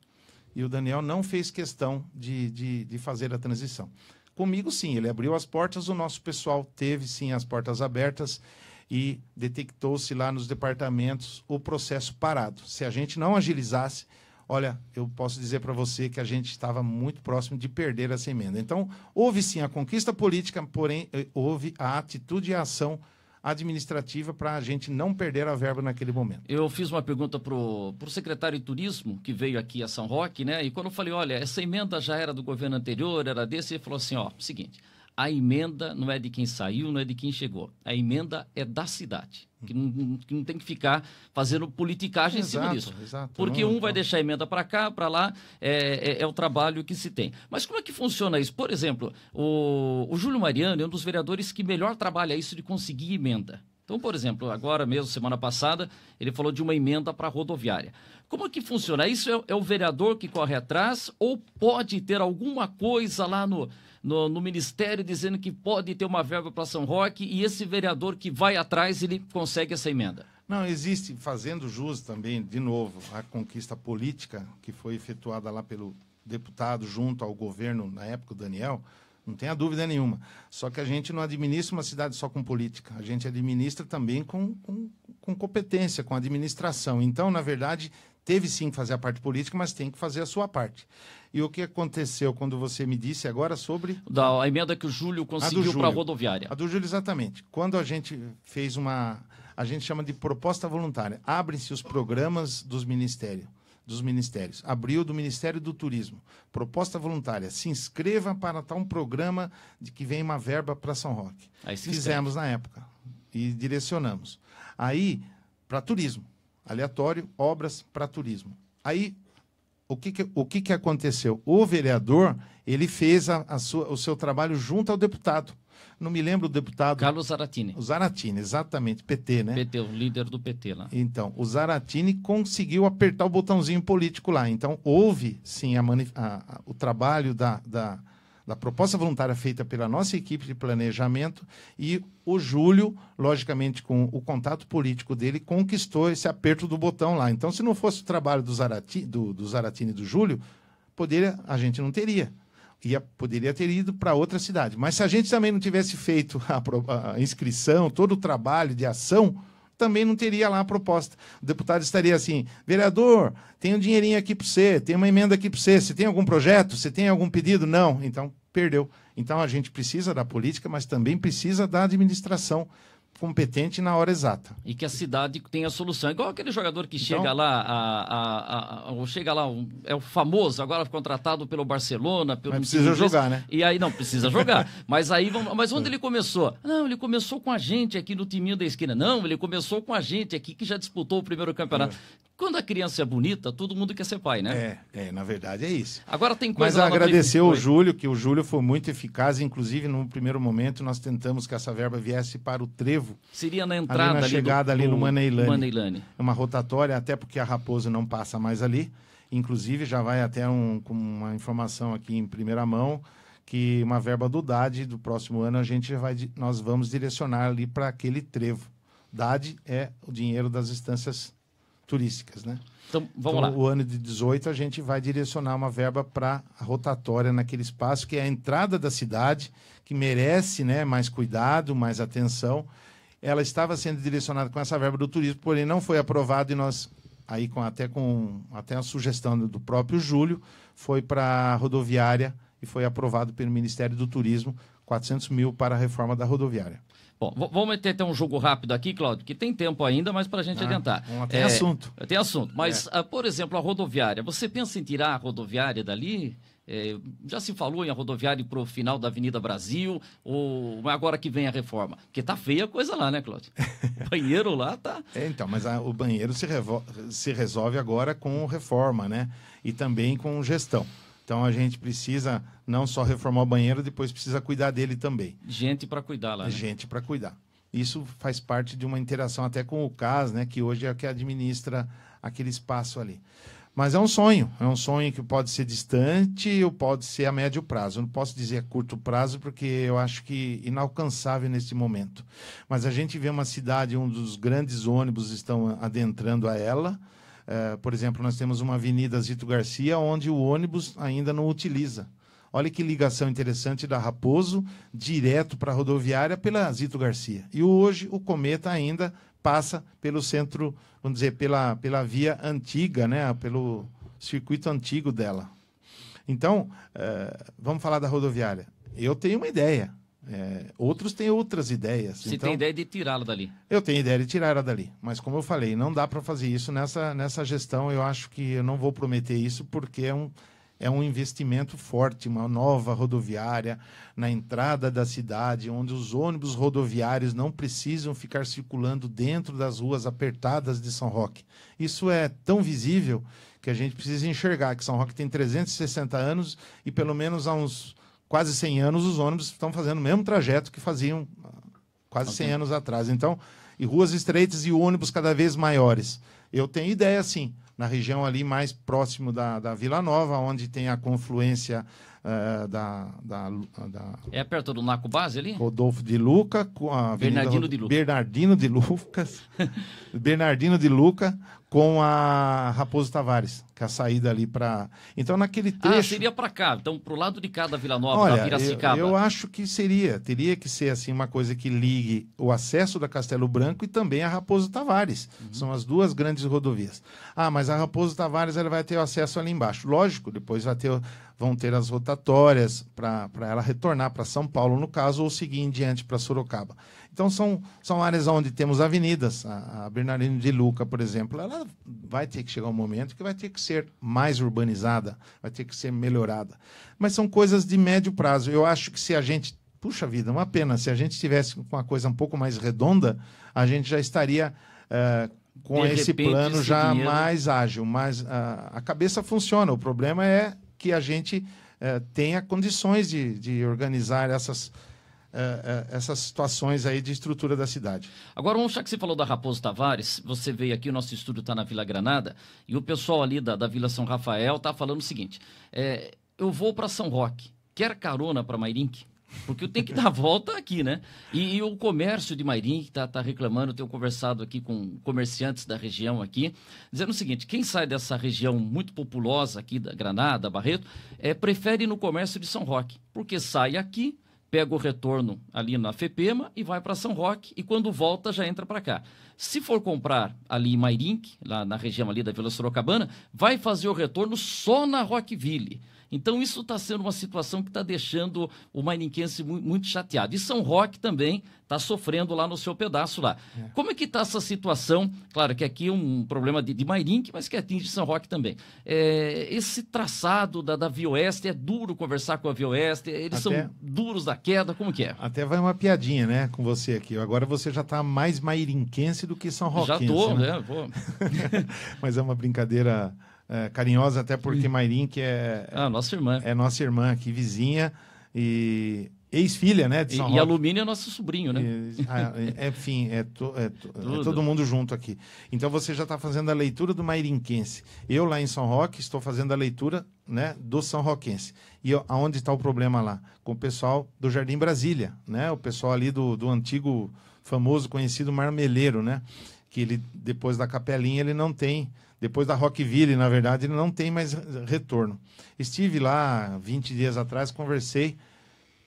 e o Daniel não fez questão de, de, de fazer a transição. Comigo, sim, ele abriu as portas, o nosso pessoal teve, sim, as portas abertas e detectou-se lá nos departamentos o processo parado. Se a gente não agilizasse, olha, eu posso dizer para você que a gente estava muito próximo de perder essa emenda. Então, houve sim a conquista política, porém, eh, houve a atitude e a ação política administrativa para a gente não perder a verba naquele momento. Eu fiz uma pergunta para o secretário de Turismo, que veio aqui a São Roque, né? E quando eu falei, olha, essa emenda já era do governo anterior, era desse, ele falou assim, ó, seguinte, a emenda não é de quem saiu, não é de quem chegou. A emenda é da cidade. Que não, que não tem que ficar fazendo politicagem exato, em cima disso. Exato, Porque não, um não. vai deixar a emenda para cá, para lá, é, é, é, o trabalho que se tem. Mas como é que funciona isso? Por exemplo, o, o Júlio Mariano é um dos vereadores que melhor trabalha isso de conseguir emenda. Então, por exemplo, agora mesmo, semana passada, ele falou de uma emenda para rodoviária. Como é que funciona? Isso é, é, o vereador que corre atrás ou pode ter alguma coisa lá no, no, no Ministério dizendo que pode ter uma verba para São Roque e esse vereador que vai atrás, ele consegue essa emenda. Não, existe, fazendo jus também, de novo, a conquista política que foi efetuada lá pelo deputado junto ao governo, na época, o Daniel, não tenha dúvida nenhuma. Só que a gente não administra uma cidade só com política, a gente administra também com, com, com competência, com administração. Então, na verdade, teve sim que fazer a parte política, mas tem que fazer a sua parte. E o que aconteceu quando você me disse agora sobre. Da a emenda que o Júlio conseguiu para a rodoviária. A do Júlio, exatamente. Quando a gente fez uma. A gente chama de proposta voluntária. Abrem-se os programas dos ministérios dos ministérios. Abriu do Ministério do Turismo. Proposta voluntária. Se inscreva para tal um programa de que vem uma verba para São Roque. Fizemos na época e direcionamos. Aí, para turismo. Aleatório, obras para turismo. Aí o que, que o que, que aconteceu? O vereador ele fez a, a sua, o seu trabalho junto ao deputado. Não me lembro o deputado. Carlos Zaratini. O Zaratini, exatamente, PT, né? PT, o líder do PT lá. Então, o Zaratini conseguiu apertar o botãozinho político lá. Então, houve, sim, a, a, o trabalho da, da da proposta voluntária feita pela nossa equipe de planejamento e o Júlio, logicamente com o contato político dele, conquistou esse aperto do botão lá. Então, se não fosse o trabalho do, Zarati, do, do Zaratini e do Júlio, poderia, a gente não teria. Ia, poderia ter ido para outra cidade. Mas se a gente também não tivesse feito a, a inscrição, todo o trabalho de ação, também não teria lá a proposta. O deputado estaria assim: vereador, tem um dinheirinho aqui para você, tem uma emenda aqui para você, você tem algum projeto, você tem algum pedido? Não, então perdeu. Então a gente precisa da política, mas também precisa da administração competente na hora exata. E que a cidade tenha a solução. Igual aquele jogador que então- chega lá, a, a, a, chega lá, um, é o famoso, agora contratado pelo Barcelona. Pelo mas precisa jogar, né? E aí, não, precisa jogar. mas aí, mas onde é. ele começou? Não, ele começou com a gente aqui no timinho da esquina. Não, ele começou com a gente aqui que já disputou o primeiro campeonato. É. Quando a criança é bonita, todo mundo quer ser pai, né? É, é na verdade é isso. Agora tem coisa. Mas agradecer ao Júlio, que o Júlio foi muito eficaz. Inclusive, no primeiro momento, nós tentamos que essa verba viesse para o Trevo. Seria na entrada ali. Na ali chegada do, ali no Maneilane. É Uma rotatória, até porque a Raposa não passa mais ali. Inclusive, já vai até um, com uma informação aqui em primeira mão que uma verba do DAD do próximo ano a gente vai nós vamos direcionar ali para aquele trevo. DAD é o dinheiro das instâncias turísticas, né? Então, vamos então, lá. O ano de 18 a gente vai direcionar uma verba para a rotatória naquele espaço que é a entrada da cidade, que merece, né, mais cuidado, mais atenção. Ela estava sendo direcionada com essa verba do turismo, porém não foi aprovado e nós aí com até com até a sugestão do próprio Júlio foi para a rodoviária e foi aprovado pelo Ministério do Turismo 400 mil para a reforma da rodoviária. Bom, vamos meter até um jogo rápido aqui, Claudio, que tem tempo ainda, mas para a gente ah, adiantar. Tem é, assunto. Tem assunto. Mas, é. Ah, por exemplo, a rodoviária. Você pensa em tirar a rodoviária dali? É, já se falou em a rodoviária para o final da Avenida Brasil, ou agora que vem a reforma? Porque tá feia a coisa lá, né, Claudio? banheiro lá tá. É, então, mas a, o banheiro se, se resolve agora com reforma, né? E também com gestão. Então a gente precisa não só reformar o banheiro, depois precisa cuidar dele também. Gente para cuidar lá. É né? Gente para cuidar. Isso faz parte de uma interação até com o CAS, né, que hoje é o que administra aquele espaço ali. Mas é um sonho, é um sonho que pode ser distante ou pode ser a médio prazo. Eu não posso dizer a curto prazo, porque eu acho que inalcançável nesse momento. Mas a gente vê uma cidade, um dos grandes ônibus estão adentrando a ela, eh, por exemplo, nós temos uma avenida Zito Garcia, onde o ônibus ainda não utiliza. Olha que ligação interessante da Raposo direto para a rodoviária pela Zito Garcia. E hoje o Cometa ainda passa pelo centro, vamos dizer, pela, pela via antiga, né? pelo circuito antigo dela. Então, uh, vamos falar da rodoviária. Eu tenho uma ideia. É, outros têm outras ideias. Você então, tem ideia de tirá-la dali? Eu tenho ideia de tirá-la dali. Mas, como eu falei, não dá para fazer isso nessa, nessa gestão. Eu acho que eu não vou prometer isso, porque é um, é um investimento forte uma nova rodoviária na entrada da cidade, onde os ônibus rodoviários não precisam ficar circulando dentro das ruas apertadas de São Roque. Isso é tão visível que a gente precisa enxergar que São Roque tem 360 anos e, pelo menos há uns quase 100 anos, os ônibus estão fazendo o mesmo trajeto que faziam ah, quase okay. 100 anos atrás. Então, e ruas estreitas e ônibus cada vez maiores. Eu tenho ideia, sim, na região ali mais próximo da, da Vila Nova, onde tem a confluência é, é, da, da, da, É perto do Naco Base ali? Rodolfo de Luca, com a Bernardino de Luca. Bernardino de Lucas. Bernardino de Luca com a Raposo Tavares, que é a saída ali para. Então naquele ah, trecho. Ah, seria para cá, então para o lado de cá da Vila Nova, Olha, da Piracicaba. Eu, eu acho que seria, teria que ser assim uma coisa que ligue o acesso da Castelo Branco e também a Raposo Tavares. Uhum. São as duas grandes rodovias. Ah, mas a Raposo Tavares ela vai ter o acesso ali embaixo. Lógico, depois vai ter vão ter as rotatórias para ela retornar para São Paulo, no caso, ou seguir em diante para Sorocaba. Então, são, são áreas onde temos avenidas. A, a Bernardino de Luca, por exemplo, ela vai ter que chegar um momento que vai ter que ser mais urbanizada, vai ter que ser melhorada. Mas são coisas de médio prazo. Eu acho que se a gente Puxa vida, uma pena. Se a gente tivesse uma coisa um pouco mais redonda, a gente já estaria uh, com de esse repente, plano esse já dinheiro... mais ágil. Mas uh, a cabeça funciona. O problema é que a gente eh, tenha condições de, de organizar essas, eh, eh, essas situações aí de estrutura da cidade. Agora, um, já que você falou da Raposo Tavares, você veio aqui, o nosso estúdio está na Vila Granada, e o pessoal ali da, da Vila São Rafael está falando o seguinte: é, eu vou para São Roque, quer carona para Mairinque? Porque eu tenho que dar volta aqui, né? E, e o comércio de Mairim, que está tá reclamando, tenho conversado aqui com comerciantes da região aqui, dizendo o seguinte: quem sai dessa região muito populosa aqui da Granada, Barreto, é, prefere ir no comércio de São Roque, porque sai aqui, pega o retorno ali na FEPEMA e vai para São Roque e quando volta já entra para cá. Se for comprar ali em Mairink, lá na região ali da Vila Sorocabana, vai fazer o retorno só na Rockville. Então, isso está sendo uma situação que está deixando o Maininquense muito chateado. E São Roque também está sofrendo lá no seu pedaço lá. É. Como é que está essa situação? Claro que aqui é um problema de, de Mairink, mas que atinge São Roque também. É, esse traçado da, da Vioeste, é duro conversar com a Vioeste, eles Até... são duros da queda, como que é? Até vai uma piadinha, né, com você aqui. Agora você já está mais mairinquense do que São Roquense. Já tô, né? né? Mas é uma brincadeira é, carinhosa, até porque Mairim, que é. Ah, nossa irmã. É nossa irmã aqui, vizinha. E ex-filha, né? e, e alumínio é nosso sobrinho, né? E, ah, é, é, enfim, é, to, é, to, é, todo mundo junto aqui. Então você já está fazendo a leitura do Mairinquense. Eu lá em São Roque estou fazendo a leitura né, do São Roquense. E aonde está o problema lá? Com o pessoal do Jardim Brasília, né? O pessoal ali do, do antigo, famoso, conhecido marmeleiro, né? Que ele, depois da capelinha, ele não tem depois da Rockville, na verdade, ele não tem mais retorno. Estive lá 20 dias atrás, conversei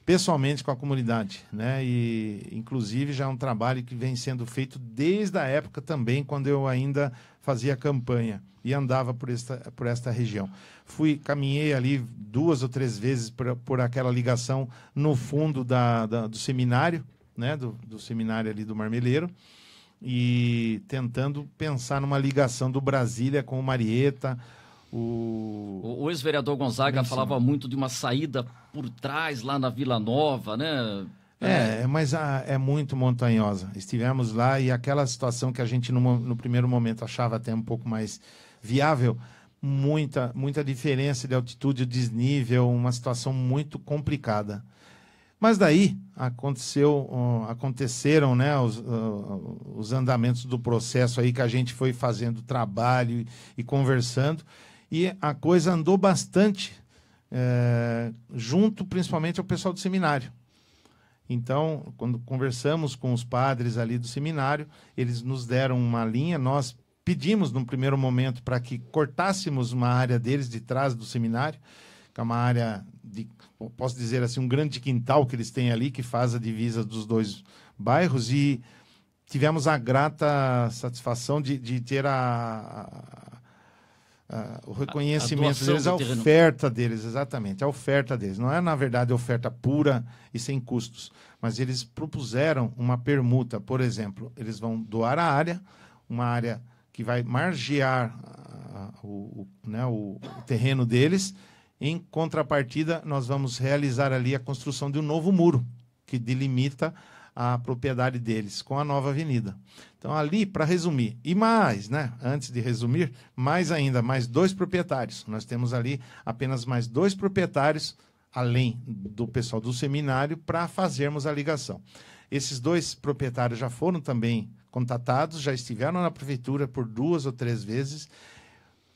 pessoalmente com a comunidade, né? E inclusive já é um trabalho que vem sendo feito desde a época também quando eu ainda fazia campanha e andava por esta por esta região. Fui caminhei ali duas ou três vezes por, por aquela ligação no fundo da, da do seminário, né? Do, do seminário ali do Marmeleiro e tentando pensar numa ligação do Brasília com o Marieta. O, o, o ex-vereador Gonzaga falava muito de uma saída por trás lá na Vila Nova, né? É, é mas a, é muito montanhosa. Estivemos lá e aquela situação que a gente no, no primeiro momento achava até um pouco mais viável, muita, muita diferença de altitude, desnível, uma situação muito complicada. Mas daí aconteceu, ah, aconteceram né, os, ah, os andamentos do processo aí que a gente foi fazendo trabalho e conversando, e a coisa andou bastante é, junto principalmente ao pessoal do seminário. Então, quando conversamos com os padres ali do seminário, eles nos deram uma linha, nós pedimos num primeiro momento para que cortássemos uma área deles de trás do seminário, que é uma área posso dizer assim, um grande quintal que eles têm ali, que faz a divisa dos dois bairros, e tivemos a grata satisfação de, de ter a, a, a, o reconhecimento deles, a oferta deles, exatamente, a oferta deles. Não é, na verdade, oferta pura e sem custos, mas eles propuseram uma permuta, por exemplo, eles vão doar a área, uma área que vai margear o, o, né, o, o terreno deles em contrapartida, nós vamos realizar ali a construção de um novo muro que delimita a propriedade deles com a nova avenida. Então, ali, para resumir, e mais, né? Antes de resumir, mais ainda, mais dois proprietários. Nós temos ali apenas mais dois proprietários, além do pessoal do seminário, para fazermos a ligação. Esses dois proprietários já foram também contatados, já estiveram na prefeitura por duas ou três vezes.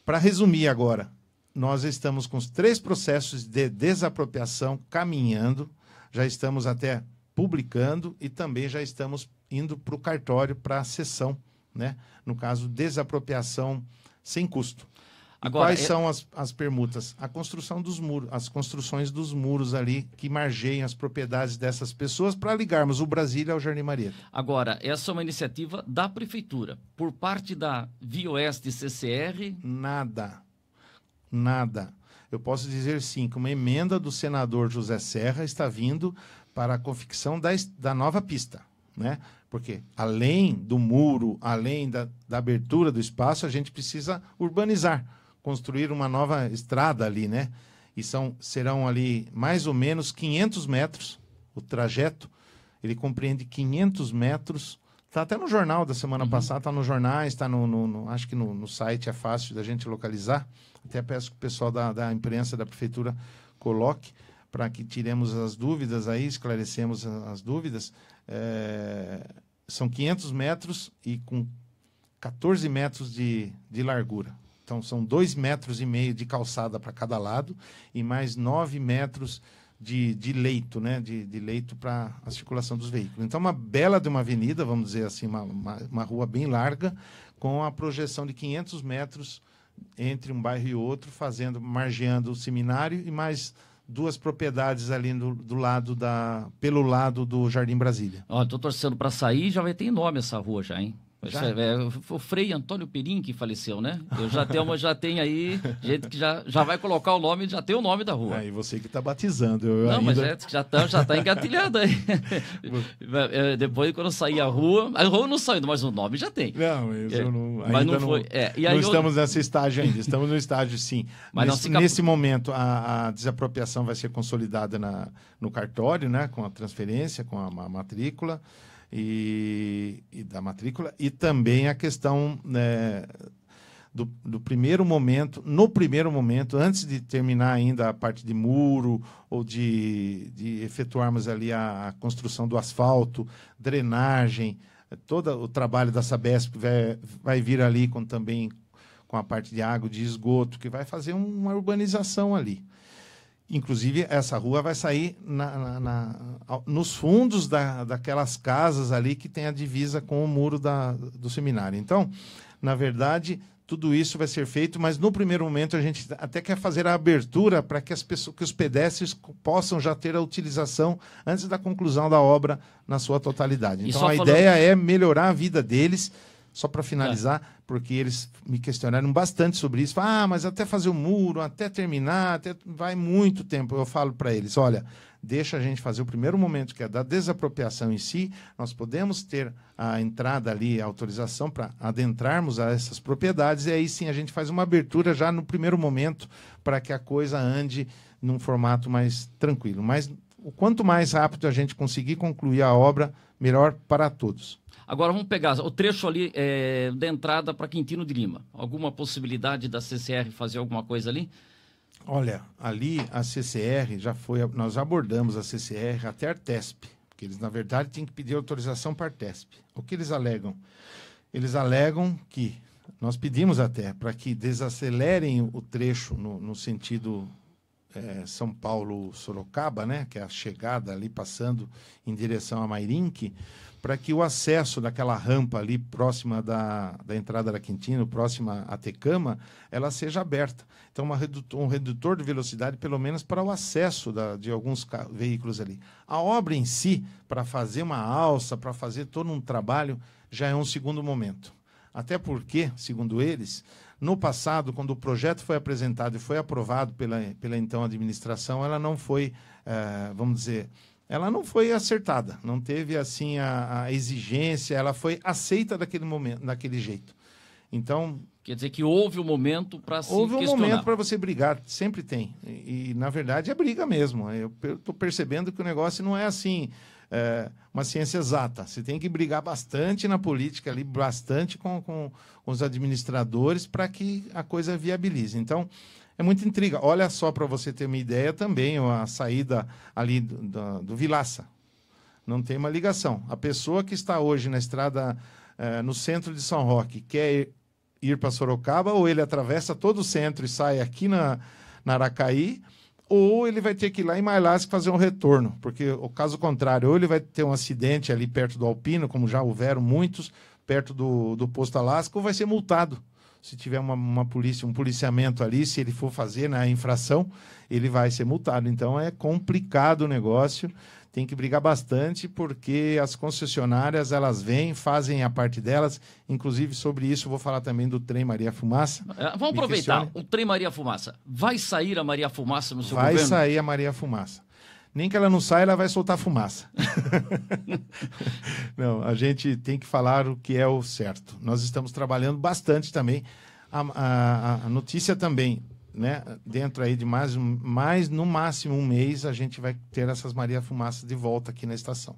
Para resumir agora, nós estamos com os três processos de desapropriação caminhando, já estamos até publicando e também já estamos indo para o cartório para a sessão, né? No caso, desapropriação sem custo. Agora, quais é são as, as permutas? A construção dos muros, as construções dos muros ali que margeiam as propriedades dessas pessoas para ligarmos o Brasília ao Jardim Maria. Agora, essa é uma iniciativa da prefeitura. Por parte da Vioeste CCR? Nada nada. Eu posso dizer sim que uma emenda do senador José Serra está vindo para a confecção da, da nova pista. Né? Porque além do muro, além da, da abertura do espaço, a gente precisa urbanizar, construir uma nova estrada ali, né? E são, serão ali mais ou menos 500 metros o trajeto. Ele compreende 500 metros Tá até no jornal da semana uhum. passada, tá nos jornais, tá no, no, no acho que no, no, site é fácil da gente localizar. Até peço que o pessoal da, da imprensa da prefeitura coloque para que tiremos as dúvidas aí, esclarecemos as dúvidas. É, são 500 metros e com 14 metros de, de largura. Então, são 2 metros e meio de calçada para cada lado e mais 9 metros de, de leito, né? De, de leito para a circulação dos veículos. Então, uma bela de uma avenida, vamos dizer assim, uma, uma, uma rua bem larga, com a projeção de 500 metros entre um bairro e outro, fazendo, margeando o seminário e mais duas propriedades ali do, do, lado da pelo lado do Jardim Brasília. Ó, tô torcendo para sair, já vai ter nome essa rua já, hein? Já? É, o Frei Antônio Perim que faleceu, né? Eu já tenho, já tem aí gente que já, já vai colocar o nome, já tem o nome da rua. Aí é, você que está batizando. Eu Não, ainda... mas é, já está já tá engatilhado aí. É, depois, quando sair a rua, a rua não saiu, mas o nome já tem. Não, é, eu não, mas não foi. É, não, estamos nesse nessa estágio ainda, estamos no estágio sim. Mas nesse, fica... nesse momento, a, a, desapropriação vai ser consolidada na, no cartório, né? Com a transferência, com a, a matrícula e, e da matrícula, e também a questão né, do, do, primeiro momento, no primeiro momento, antes de terminar ainda a parte de muro ou de, de efetuarmos ali a, a construção do asfalto, drenagem, todo o trabalho da Sabesp vai, vai vir ali com também com a parte de água, de esgoto, que vai fazer uma urbanização ali. Inclusive, essa rua vai sair na, na, na, nos fundos da, daquelas casas ali que tem a divisa com o muro da, do seminário. Então, na verdade, tudo isso vai ser feito, mas no primeiro momento a gente até quer fazer a abertura para que as pessoas, que os pedestres possam já ter a utilização antes da conclusão da obra na sua totalidade. Então a falando... ideia é melhorar a vida deles só para finalizar, é. porque eles me questionaram bastante sobre isso. Ah, mas até fazer o muro, até terminar, até vai muito tempo. Eu falo para eles: olha, deixa a gente fazer o primeiro momento, que é da desapropriação em si. Nós podemos ter a entrada ali, a autorização para adentrarmos a essas propriedades, e aí sim a gente faz uma abertura já no primeiro momento para que a coisa ande num formato mais tranquilo. Mas o quanto mais rápido a gente conseguir concluir a obra, melhor para todos. Agora vamos pegar o trecho ali é, da entrada para Quintino de Lima. Alguma possibilidade da CCR fazer alguma coisa ali? Olha, ali a CCR já foi, nós abordamos a CCR até a Artesp, porque eles na verdade têm que pedir autorização para a Artesp. O que eles alegam? Eles alegam que nós pedimos até para que desacelerem o trecho no, no sentido é, São Paulo-Sorocaba, né? que é a chegada ali passando em direção a Mairinque, para que o acesso daquela rampa ali próxima da, da entrada da Quintino, próxima à Tecama, ela seja aberta. Então, redutor, um redutor de velocidade, pelo menos para o acesso da, de alguns veículos ali. A obra em si, para fazer uma alça, para fazer todo um trabalho, já é um segundo momento. Até porque, segundo eles, no passado, quando o projeto foi apresentado e foi aprovado pela, pela então administração, ela não foi, eh, vamos dizer, ela não foi acertada, não teve assim a, a, exigência, ela foi aceita daquele momento, daquele jeito. Então quer dizer que houve um momento para se houve um momento para você brigar, sempre tem e, e, na verdade é briga mesmo. Eu estou percebendo que o negócio não é assim é, uma ciência exata. Você tem que brigar bastante na política ali, bastante com, com, com os administradores para que a coisa viabilize. Então é muita intriga. Olha só para você ter uma ideia também, a saída ali do, do, do, Vilaça. Não tem uma ligação. A pessoa que está hoje na estrada eh, no centro de São Roque quer ir, ir para Sorocaba, ou ele atravessa todo o centro e sai aqui na, na Aracaí, ou ele vai ter que ir lá em Mailasque fazer um retorno, porque o caso contrário, ou ele vai ter um acidente ali perto do Alpino, como já houveram muitos, perto do, do posto Alasca, ou vai ser multado se tiver uma, uma polícia, um policiamento ali, se ele for fazer na né, infração, ele vai ser multado. Então é complicado o negócio, tem que brigar bastante porque as concessionárias elas vêm, fazem a parte delas. Inclusive sobre isso vou falar também do trem Maria Fumaça. Ah, vamos Me aproveitar questione. o trem Maria Fumaça. Vai sair a Maria Fumaça no seu vai governo? Vai sair a Maria Fumaça nem que ela não saia, ela vai soltar fumaça. não, a gente tem que falar o que é o certo. Nós estamos trabalhando bastante também. A, a, a notícia também, né? Dentro aí de mais, mais, no máximo um mês, a gente vai ter essas Maria Fumaças de volta aqui na estação.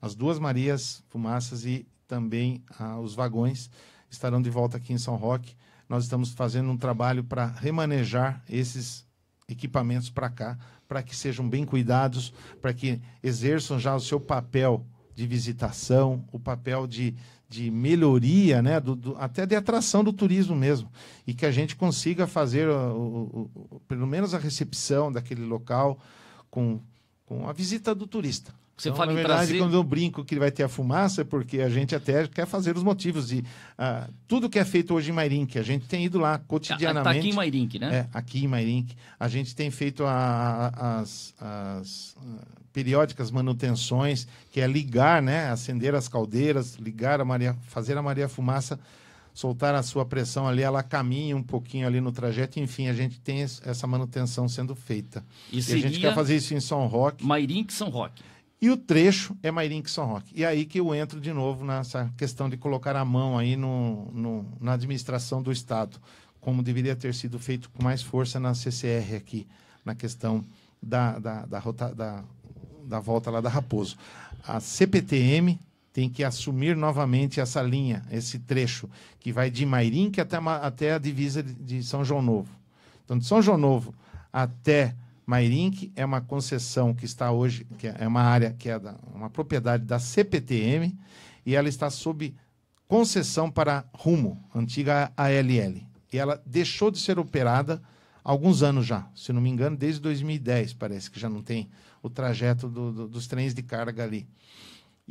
As duas Marias Fumaças e também ah, os vagões estarão de volta aqui em São Roque. Nós estamos fazendo um trabalho para remanejar esses equipamentos para cá, para que sejam bem cuidados, para que exerçam já o seu papel de visitação, o papel de, de melhoria, né, do, do, até de atração do turismo mesmo, e que a gente consiga fazer o, o, o, pelo menos a recepção daquele local com, com a visita do turista. Você então, fala na verdade, trazer... quando eu brinco que vai ter a fumaça, é porque a gente até quer fazer os motivos de ah, tudo que é feito hoje em Mairink, a gente tem ido lá cotidianamente. Está aqui em Mairink, né? É, aqui em Mairink. A gente tem feito a, as, as a, ah, periódicas manutenções, que é ligar, né? Acender as caldeiras, ligar a Maria, fazer a Maria Fumaça soltar a sua pressão ali, ela caminha um pouquinho ali no trajeto, enfim, a gente tem essa manutenção sendo feita. E, e a gente quer fazer isso em São Roque. Mairink São Roque. E o trecho é Mairink São Roque. E aí que eu entro de novo nessa questão de colocar a mão aí no, no, na administração do Estado, como deveria ter sido feito com mais força na CCR aqui, na questão da, da, da, rota, da, da volta lá da Raposo. A CPTM tem que assumir novamente essa linha, esse trecho, que vai de Mairink até, até a divisa de São João Novo. Então, de São João Novo até Mairink é uma concessão que está hoje, que é uma área que é da, uma propriedade da CPTM e ela está sob concessão para Rumo, antiga ALL. E ela deixou de ser operada há alguns anos já, se não me engano, desde 2010, parece que já não tem o trajeto do, do, dos trens de carga ali.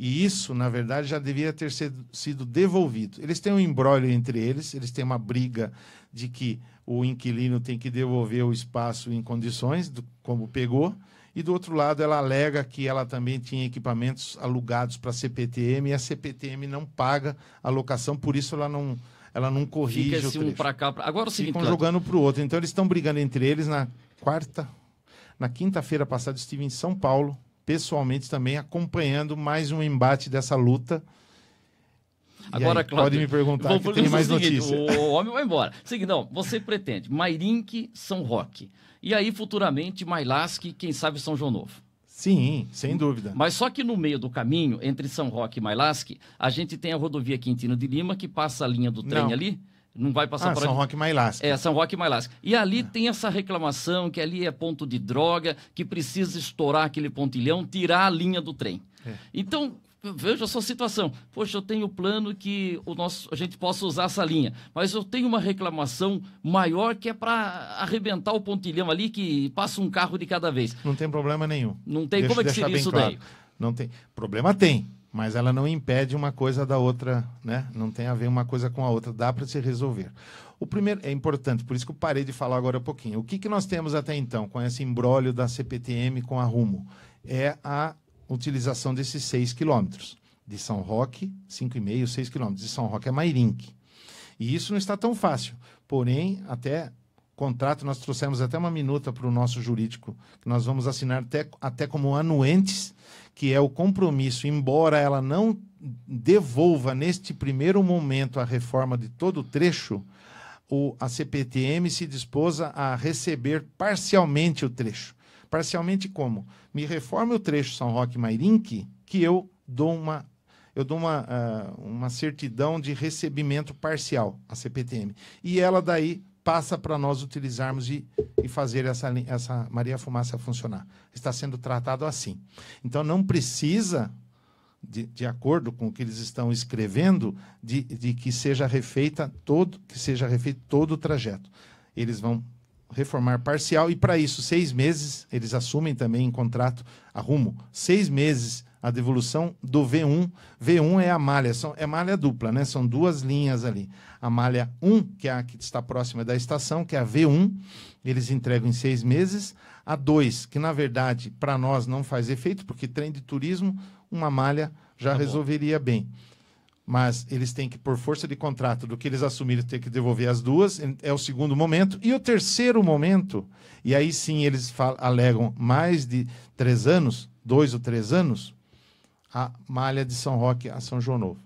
E isso, na verdade, já devia ter sido, devolvido. Eles têm um embrólio entre eles, eles têm uma briga de que o inquilino tem que devolver o espaço em condições, do, como pegou, e do outro lado ela alega que ela também tinha equipamentos alugados para a CPTM e a CPTM não paga a locação, por isso ela não, ela não corrige fica o trecho. um para cá, pra... agora é o seguinte, Ficam jogando para o outro. Então eles estão brigando entre eles na quarta, na quinta-feira passada estive em São Paulo pessoalmente também acompanhando mais um embate dessa luta. Agora, aí, Cláudio, pode me perguntar vou, que tem mais notícias O homem vai embora. Seguinte, não, você pretende Mairink, São Roque. E aí, futuramente, Mailasque, quem sabe São João Novo. Sim, sem dúvida. Mas só que no meio do caminho, entre São Roque e Mailasque, a gente tem a rodovia Quintino de Lima, que passa a linha do trem não. ali. Não vai passar ah, São Roque Mailasca. É, São Roque Mailasca. E ali é. tem essa reclamação que ali é ponto de droga, que precisa estourar aquele pontilhão, tirar a linha do trem. É. Então, veja a sua situação. Poxa, eu tenho plano que o nosso, a gente possa usar essa linha, mas eu tenho uma reclamação maior que é para arrebentar o pontilhão ali que passa um carro de cada vez. Não tem problema nenhum. Não tem Deixa como é que seria isso claro. daí? Não tem. Problema tem mas ela não impede uma coisa da outra, né? Não tem a ver uma coisa com a outra, dá para se resolver. O primeiro é importante, por isso que eu parei de falar agora um pouquinho. O que, que nós temos até então com esse embrólio da CPTM com a Rumo? É a utilização desses 6 quilômetros. De São Roque, 5,5, 6 quilômetros. De São Roque a Mairinque. E isso não está tão fácil. Porém, até contrato, nós trouxemos até uma minuta para o nosso jurídico, que nós vamos assinar até, até como anuentes que é o compromisso, embora ela não devolva neste primeiro momento a reforma de todo o trecho, o, a CPTM se dispôs a receber parcialmente o trecho. Parcialmente como? Me reforme o trecho São Roque Mairinque, que eu dou uma eu dou uma, uh, uma certidão de recebimento parcial, à CPTM. E ela daí passa para nós utilizarmos e, e fazer essa, essa Maria Fumaça funcionar. Está sendo tratado assim. Então, não precisa, de, de acordo com o que eles estão escrevendo, de, de que seja refeita todo que seja refeito todo o trajeto. Eles vão reformar parcial e para isso seis meses eles assumem também em contrato arrumo seis meses a devolução do V1. V1 é a malha, são, é malha dupla, né? São duas linhas ali. A malha 1, que é a que está próxima da estação, que é a V1, eles entregam em seis meses. A 2, que na verdade para nós não faz efeito, porque trem de turismo, uma malha já tá resolveria bom. bem. Mas eles têm que, por força de contrato, do que eles assumiram, ter que devolver as duas. É o segundo momento. E o terceiro momento, e aí sim eles alegam mais de três anos, dois ou três anos, a malha de São Roque a São João Novo.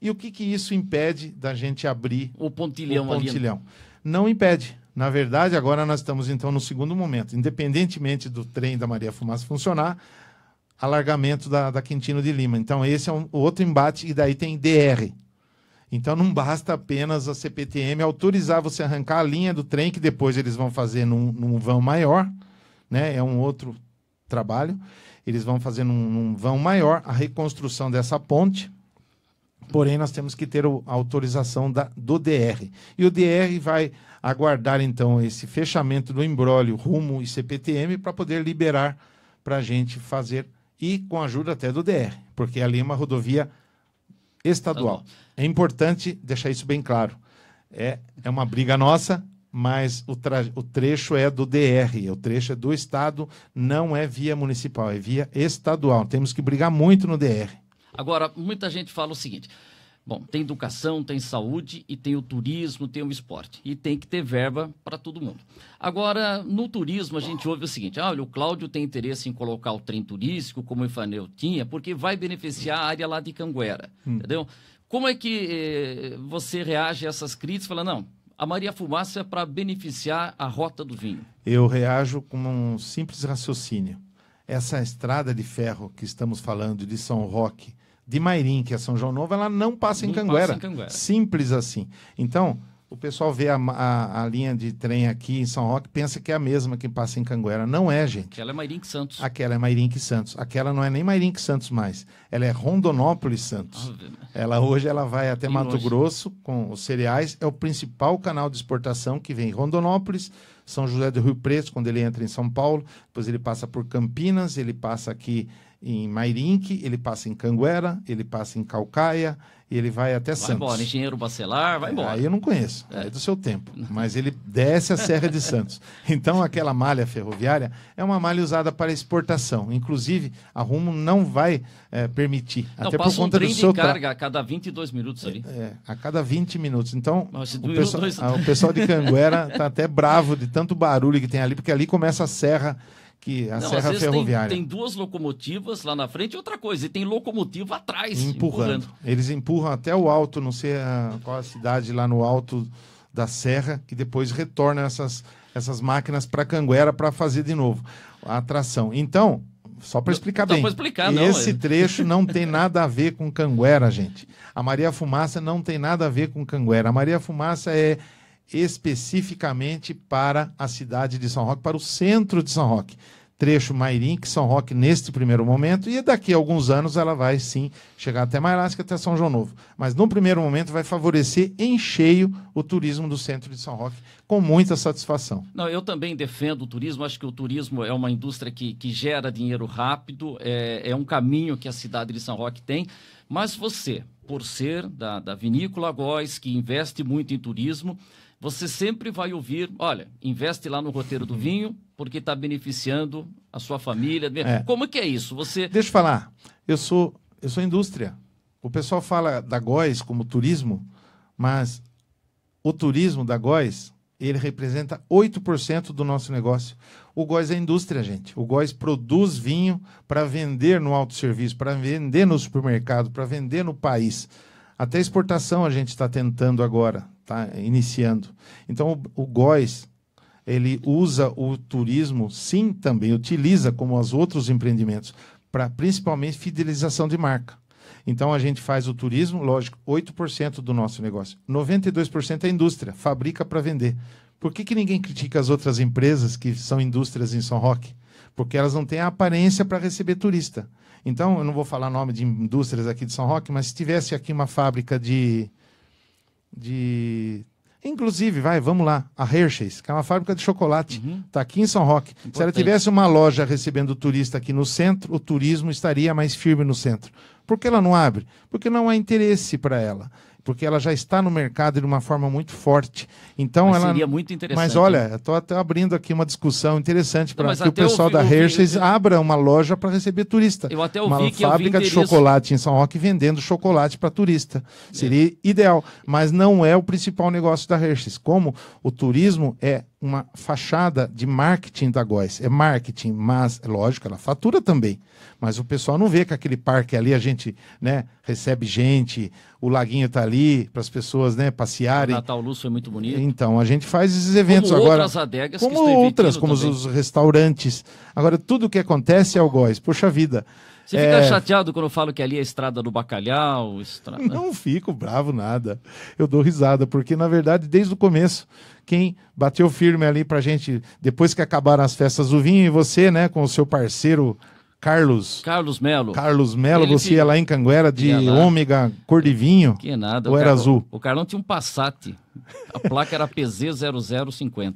E o que, que isso impede da gente abrir o pontilhão? O pontilhão? Não impede. Na verdade, agora nós estamos então no segundo momento. Independentemente do trem da Maria Fumaça funcionar, alargamento da, da Quintino de Lima. Então, esse é um, outro embate, e daí tem DR. Então, não basta apenas a CPTM autorizar você arrancar a linha do trem, que depois eles vão fazer num, num vão maior, né? é um outro trabalho. Eles vão fazer num, num vão maior a reconstrução dessa ponte. Porém, nós temos que ter a autorização da, do DR. E o DR vai aguardar, então, esse fechamento do embrólio rumo ICPTM para poder liberar para a gente fazer, e com a ajuda até do DR, porque ali é uma rodovia estadual. Tá é importante deixar isso bem claro. É, é uma briga nossa, mas o, o, trecho é do DR, o trecho é do Estado, não é via municipal, é via estadual. Temos que brigar muito no DR. Agora, muita gente fala o seguinte: bom, tem educação, tem saúde e tem o turismo, tem o esporte. E tem que ter verba para todo mundo. Agora, no turismo, a gente ouve o seguinte: ah, olha, o Cláudio tem interesse em colocar o trem turístico, como o Infanel tinha, porque vai beneficiar a área lá de Canguera. Hum. Entendeu? Como é que eh, você reage a essas críticas? Fala, não, a Maria Fumaça é para beneficiar a Rota do Vinho? Eu reajo com um simples raciocínio. Essa estrada de ferro que estamos falando de São Roque, de Mairim, que é São João Novo, ela não passa, não em, Canguera. passa em Canguera. Simples assim. Então, o pessoal vê a, a, a, linha de trem aqui em São Roque pensa que é a mesma que passa em Canguera. Não é, gente. Aquela é Mairink Santos. Aquela é Mairink Santos. Aquela não é nem Mairink Santos mais. Ela é Rondonópolis Santos. ela hoje ela vai até e Mato Grosso com os cereais. É o principal canal de exportação que vem Rondonópolis, são José do Rio Preto, quando ele entra em São Paulo. Depois ele passa por Campinas, ele passa aqui em Mairinque, ele passa em Canguera, ele passa em Calcaia, ele vai até vai Santos. Vai embora, engenheiro bacelar, vai é, embora. Aí eu não conheço, é. é do seu tempo. Mas ele desce a Serra de Santos. Então aquela malha ferroviária é uma malha usada para exportação. Inclusive, a Rumo não vai é, permitir. Não, até por conta um trem do seu de carga a cada 22 minutos ali. É, a cada 20 minutos. Então, o, pessoal, dois... Ah, o pessoal de Canguera está até bravo de tanto barulho que tem ali, porque ali começa a serra que a não, Serra Ferroviária. Tem, tem, duas locomotivas lá na frente e outra coisa, e tem locomotiva atrás. Empurrando. empurrando. Eles empurram até o alto, não sei a, ah, qual a cidade lá no alto da Serra, que depois retornam essas, essas máquinas para Canguera para fazer de novo a atração. Então, só para explicar bem. Para explicar, não, esse mas... É. trecho não tem nada a ver com Canguera, gente. A Maria Fumaça não tem nada a ver com Canguera. A Maria Fumaça é especificamente para a cidade de São Roque, para o centro de São Roque. Trecho que São Roque neste primeiro momento, e daqui a alguns anos ela vai sim chegar até Mairasca, é até São João Novo. Mas num primeiro momento vai favorecer em cheio o turismo do centro de São Roque, com muita satisfação. Não, eu também defendo o turismo, acho que o turismo é uma indústria que, que gera dinheiro rápido, é, é um caminho que a cidade de São Roque tem. Mas você, por ser da, da vinícola Góis, que investe muito em turismo, você sempre vai ouvir, olha, investe lá no roteiro do vinho, porque está beneficiando a sua família. É. Como que é isso? Você Deixa eu falar. Eu sou, eu sou indústria. O pessoal fala da Góis como turismo, mas o turismo da Góis, ele representa 8% do nosso negócio. O Góis é indústria, gente. O Góis produz vinho para vender no autosserviço, para vender no supermercado, para vender no país. Até exportação a gente está tentando agora está iniciando. Então, o, o GOES, ele usa o turismo, sim, também utiliza como os outros empreendimentos, para principalmente fidelização de marca. Então a gente faz o turismo, lógico, 8% do nosso negócio. 92% é indústria, fabrica para vender. Por que, que ninguém critica as outras empresas que são indústrias em São Roque? Porque elas não têm a aparência para receber turista. Então, eu não vou falar nome de indústrias aqui de São Roque, mas se tivesse aqui uma fábrica de, de Inclusive, vai, vamos lá, a Hershey's, que é uma fábrica de chocolate, está uhum. Tá aqui em São Roque. Importante. Se ela tivesse uma loja recebendo turista aqui no centro, o turismo estaria mais firme no centro. Por que ela não abre? Porque não há interesse para ela porque ela já está no mercado de uma forma muito forte. Então mas ela seria muito interessante. Mas olha, estou até abrindo aqui uma discussão interessante para que o pessoal da Hershey's eu... abra uma loja para receber turista. Eu até ouvi uma que fábrica de chocolate em São Roque vendendo chocolate para turista. Seria é. ideal, mas não é o principal negócio da Hershey's. Como o turismo é uma fachada de marketing da Góes. É marketing, mas, é lógico, ela fatura também. Mas o pessoal não vê que aquele parque ali a gente né, recebe gente, o laguinho está ali para as pessoas né, passearem. O Natal Luz foi muito bonito. Então, a gente faz esses eventos como agora. Outras adegas como que outras, como também. os restaurantes. Agora, tudo o que acontece é o Góes. Poxa vida. Você fica é. chateado quando eu falo que ali é estrada do bacalhau? Estrada... Não fico bravo nada. Eu dou risada, porque na verdade, desde o começo, quem bateu firme ali pra gente, depois que acabaram as festas do vinho, e você, né, com o seu parceiro Carlos. Carlos Melo. Carlos Melo, você ia lá em Canguera de ômega cor de vinho? Que nada. Ou era azul? O Carlão tinha um Passat. A placa era PZ0050.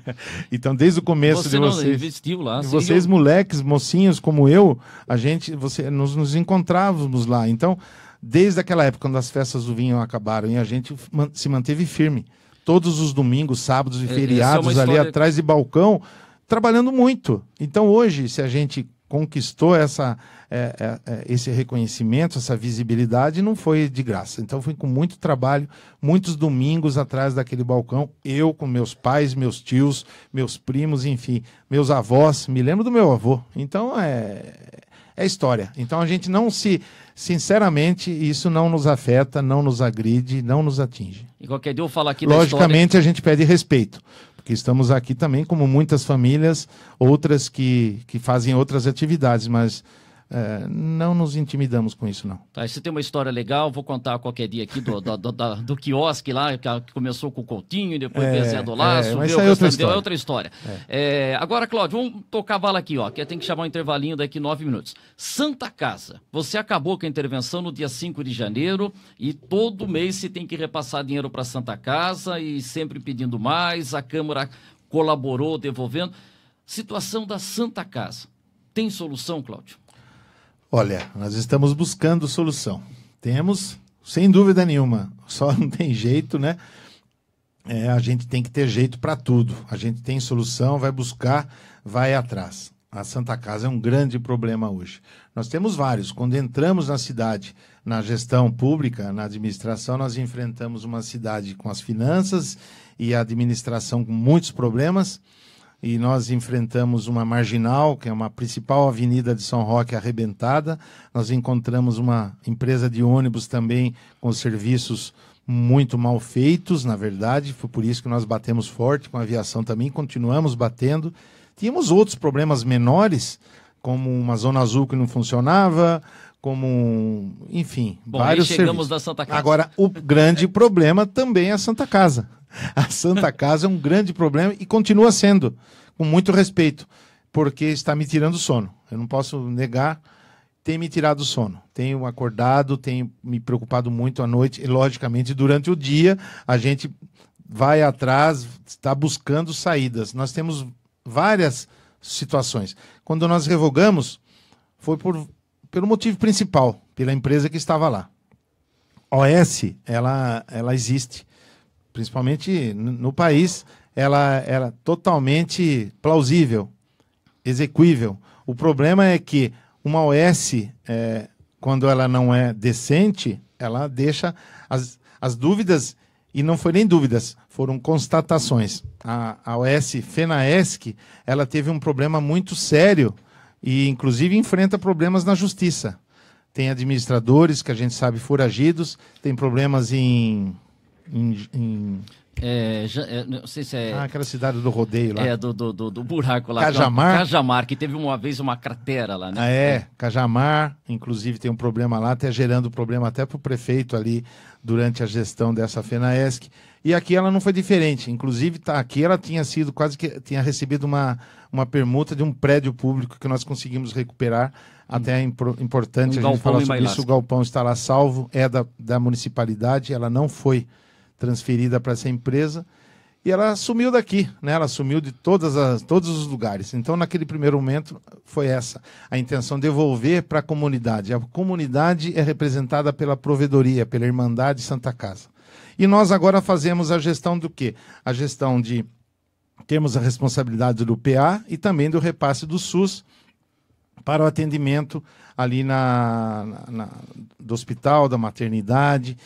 então, desde o começo você de vocês. investiu lá. vocês, eu... moleques, mocinhos como eu, a gente, você, nós nos encontrávamos lá. Então, desde aquela época, quando as festas do vinho acabaram, e a gente se manteve firme. Todos os domingos, sábados e é, é feriados, é, é história... ali atrás de balcão, trabalhando muito. Então, hoje, se a gente conquistou essa, é, é, é, esse reconhecimento, essa visibilidade, não foi de graça. Então foi com muito trabalho, muitos domingos atrás daquele balcão, eu com meus pais, meus tios, meus primos, enfim, meus avós, me lembro do meu avô. Então é, é história. Então a gente não se, sinceramente, isso não nos afeta, não nos agride, não nos atinge. E qualquer dia eu falar aqui Logicamente, da história... a gente pede respeito que estamos aqui também, como muitas famílias, outras que, que fazem outras atividades, mas é, não nos intimidamos com isso, não. Tá, você tem uma história legal, vou contar qualquer dia aqui do, do, do, do, do quiosque lá, que começou com o Coutinho, depois é, Bezé do Laço, é, mas viu, é, outra é história. é outra história. É. É, agora, Cláudio, vamos tocar a bala aqui, ó, que tem que chamar um intervalinho daqui nove minutos. Santa Casa, você acabou com a intervenção no dia 5 de janeiro e todo mês você tem que repassar dinheiro para Santa Casa e sempre pedindo mais, a Câmara colaborou devolvendo. Situação da Santa Casa. Tem solução, Cláudio? Olha, nós estamos buscando solução. Temos, sem dúvida nenhuma, só não tem jeito, né? É, a gente tem que ter jeito para tudo. A gente tem solução, vai buscar, vai atrás. A Santa Casa é um grande problema hoje. Nós temos vários. Quando entramos na cidade, na gestão pública, na administração, nós enfrentamos uma cidade com as finanças e a administração com muitos problemas e nós enfrentamos uma marginal, que é uma principal avenida de São Roque arrebentada. Nós encontramos uma empresa de ônibus também com serviços muito mal feitos, na verdade. Foi por isso que nós batemos forte com a aviação também, continuamos batendo. Tínhamos outros problemas menores, como uma zona azul que não funcionava, como, enfim, Bom, vários chegamos da Santa Casa. Agora, o grande problema também é a Santa Casa. A Santa Casa é um grande problema e continua sendo, com muito respeito, porque está me tirando o sono. Eu não posso negar, tem me tirado o sono. Tenho acordado, tenho me preocupado muito à noite e, logicamente, durante o dia a gente vai atrás, está buscando saídas. Nós temos várias situações. Quando nós revogamos, foi por pelo motivo principal, pela empresa que estava lá. OS, ela, ela existe, principalmente no país, ela era é totalmente plausível, execuível. O problema é que uma OS, é, quando ela não é decente, ela deixa as, as dúvidas, e não foi nem dúvidas, foram constatações. A, a OS FENAESC, ela teve um problema muito sério e, inclusive, enfrenta problemas na justiça. Tem administradores que a gente sabe foragidos, tem problemas em. em, em... É, já, é, não sei se é. Ah, aquela cidade do rodeio lá. É, do, do, do, do buraco lá. É Cajamar. Que, Cajamar, que teve uma vez uma cratera lá, né? Ah, é, Cajamar, inclusive tem um problema lá, até gerando problema até para o prefeito ali durante a gestão dessa FENAESC. E aqui ela não foi diferente. Inclusive, tá, aqui ela tinha sido quase que tinha recebido uma, uma permuta de um prédio público que nós conseguimos recuperar. Hum. Até é impor, importante um a gente falar sobre isso. O galpão está lá salvo, é da, da municipalidade, ela não foi transferida para essa empresa. E ela sumiu daqui, né? ela sumiu de todas as, todos os lugares. Então, naquele primeiro momento, foi essa a intenção: devolver para a comunidade. A comunidade é representada pela provedoria, pela Irmandade Santa Casa. E nós agora fazemos a gestão do quê? A gestão de. Temos a responsabilidade do PA e também do repasse do SUS para o atendimento ali na, na, na do hospital, da maternidade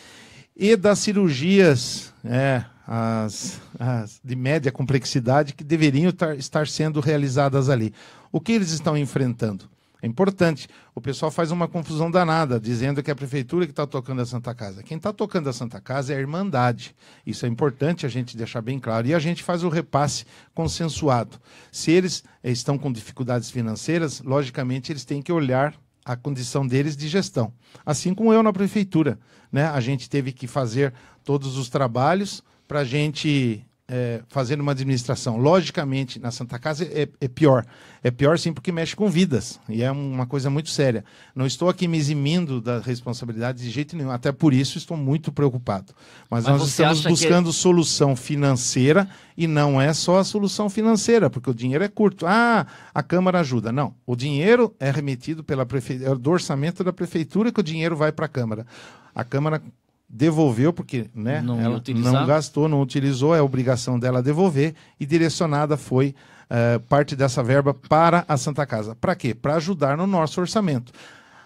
e das cirurgias. né? as, as, de média complexidade que deveriam tar, estar sendo realizadas ali. O que eles estão enfrentando? É importante. O pessoal faz uma confusão danada, dizendo que é a prefeitura que está tocando a Santa Casa. Quem está tocando a Santa Casa é a Irmandade. Isso é importante a gente deixar bem claro. E a gente faz o repasse consensuado. Se eles eh, estão com dificuldades financeiras, logicamente eles têm que olhar a condição deles de gestão. Assim como eu na prefeitura. Né? A gente teve que fazer todos os trabalhos para a gente é, fazer uma administração. Logicamente, na Santa Casa é, é, pior. É pior sim porque mexe com vidas. E é uma coisa muito séria. Não estou aqui me eximindo da responsabilidade de jeito nenhum. Até por isso estou muito preocupado. Mas, Mas nós estamos buscando que... solução financeira e não é só a solução financeira, porque o dinheiro é curto. Ah, a Câmara ajuda. Não. O dinheiro é remetido pela prefe... É do orçamento da prefeitura que o dinheiro vai para a Câmara. A Câmara devolveu, porque né, não, ela não gastou, não utilizou, é obrigação dela devolver, e direcionada foi uh, parte dessa verba para a Santa Casa. Para quê? Para ajudar no nosso orçamento.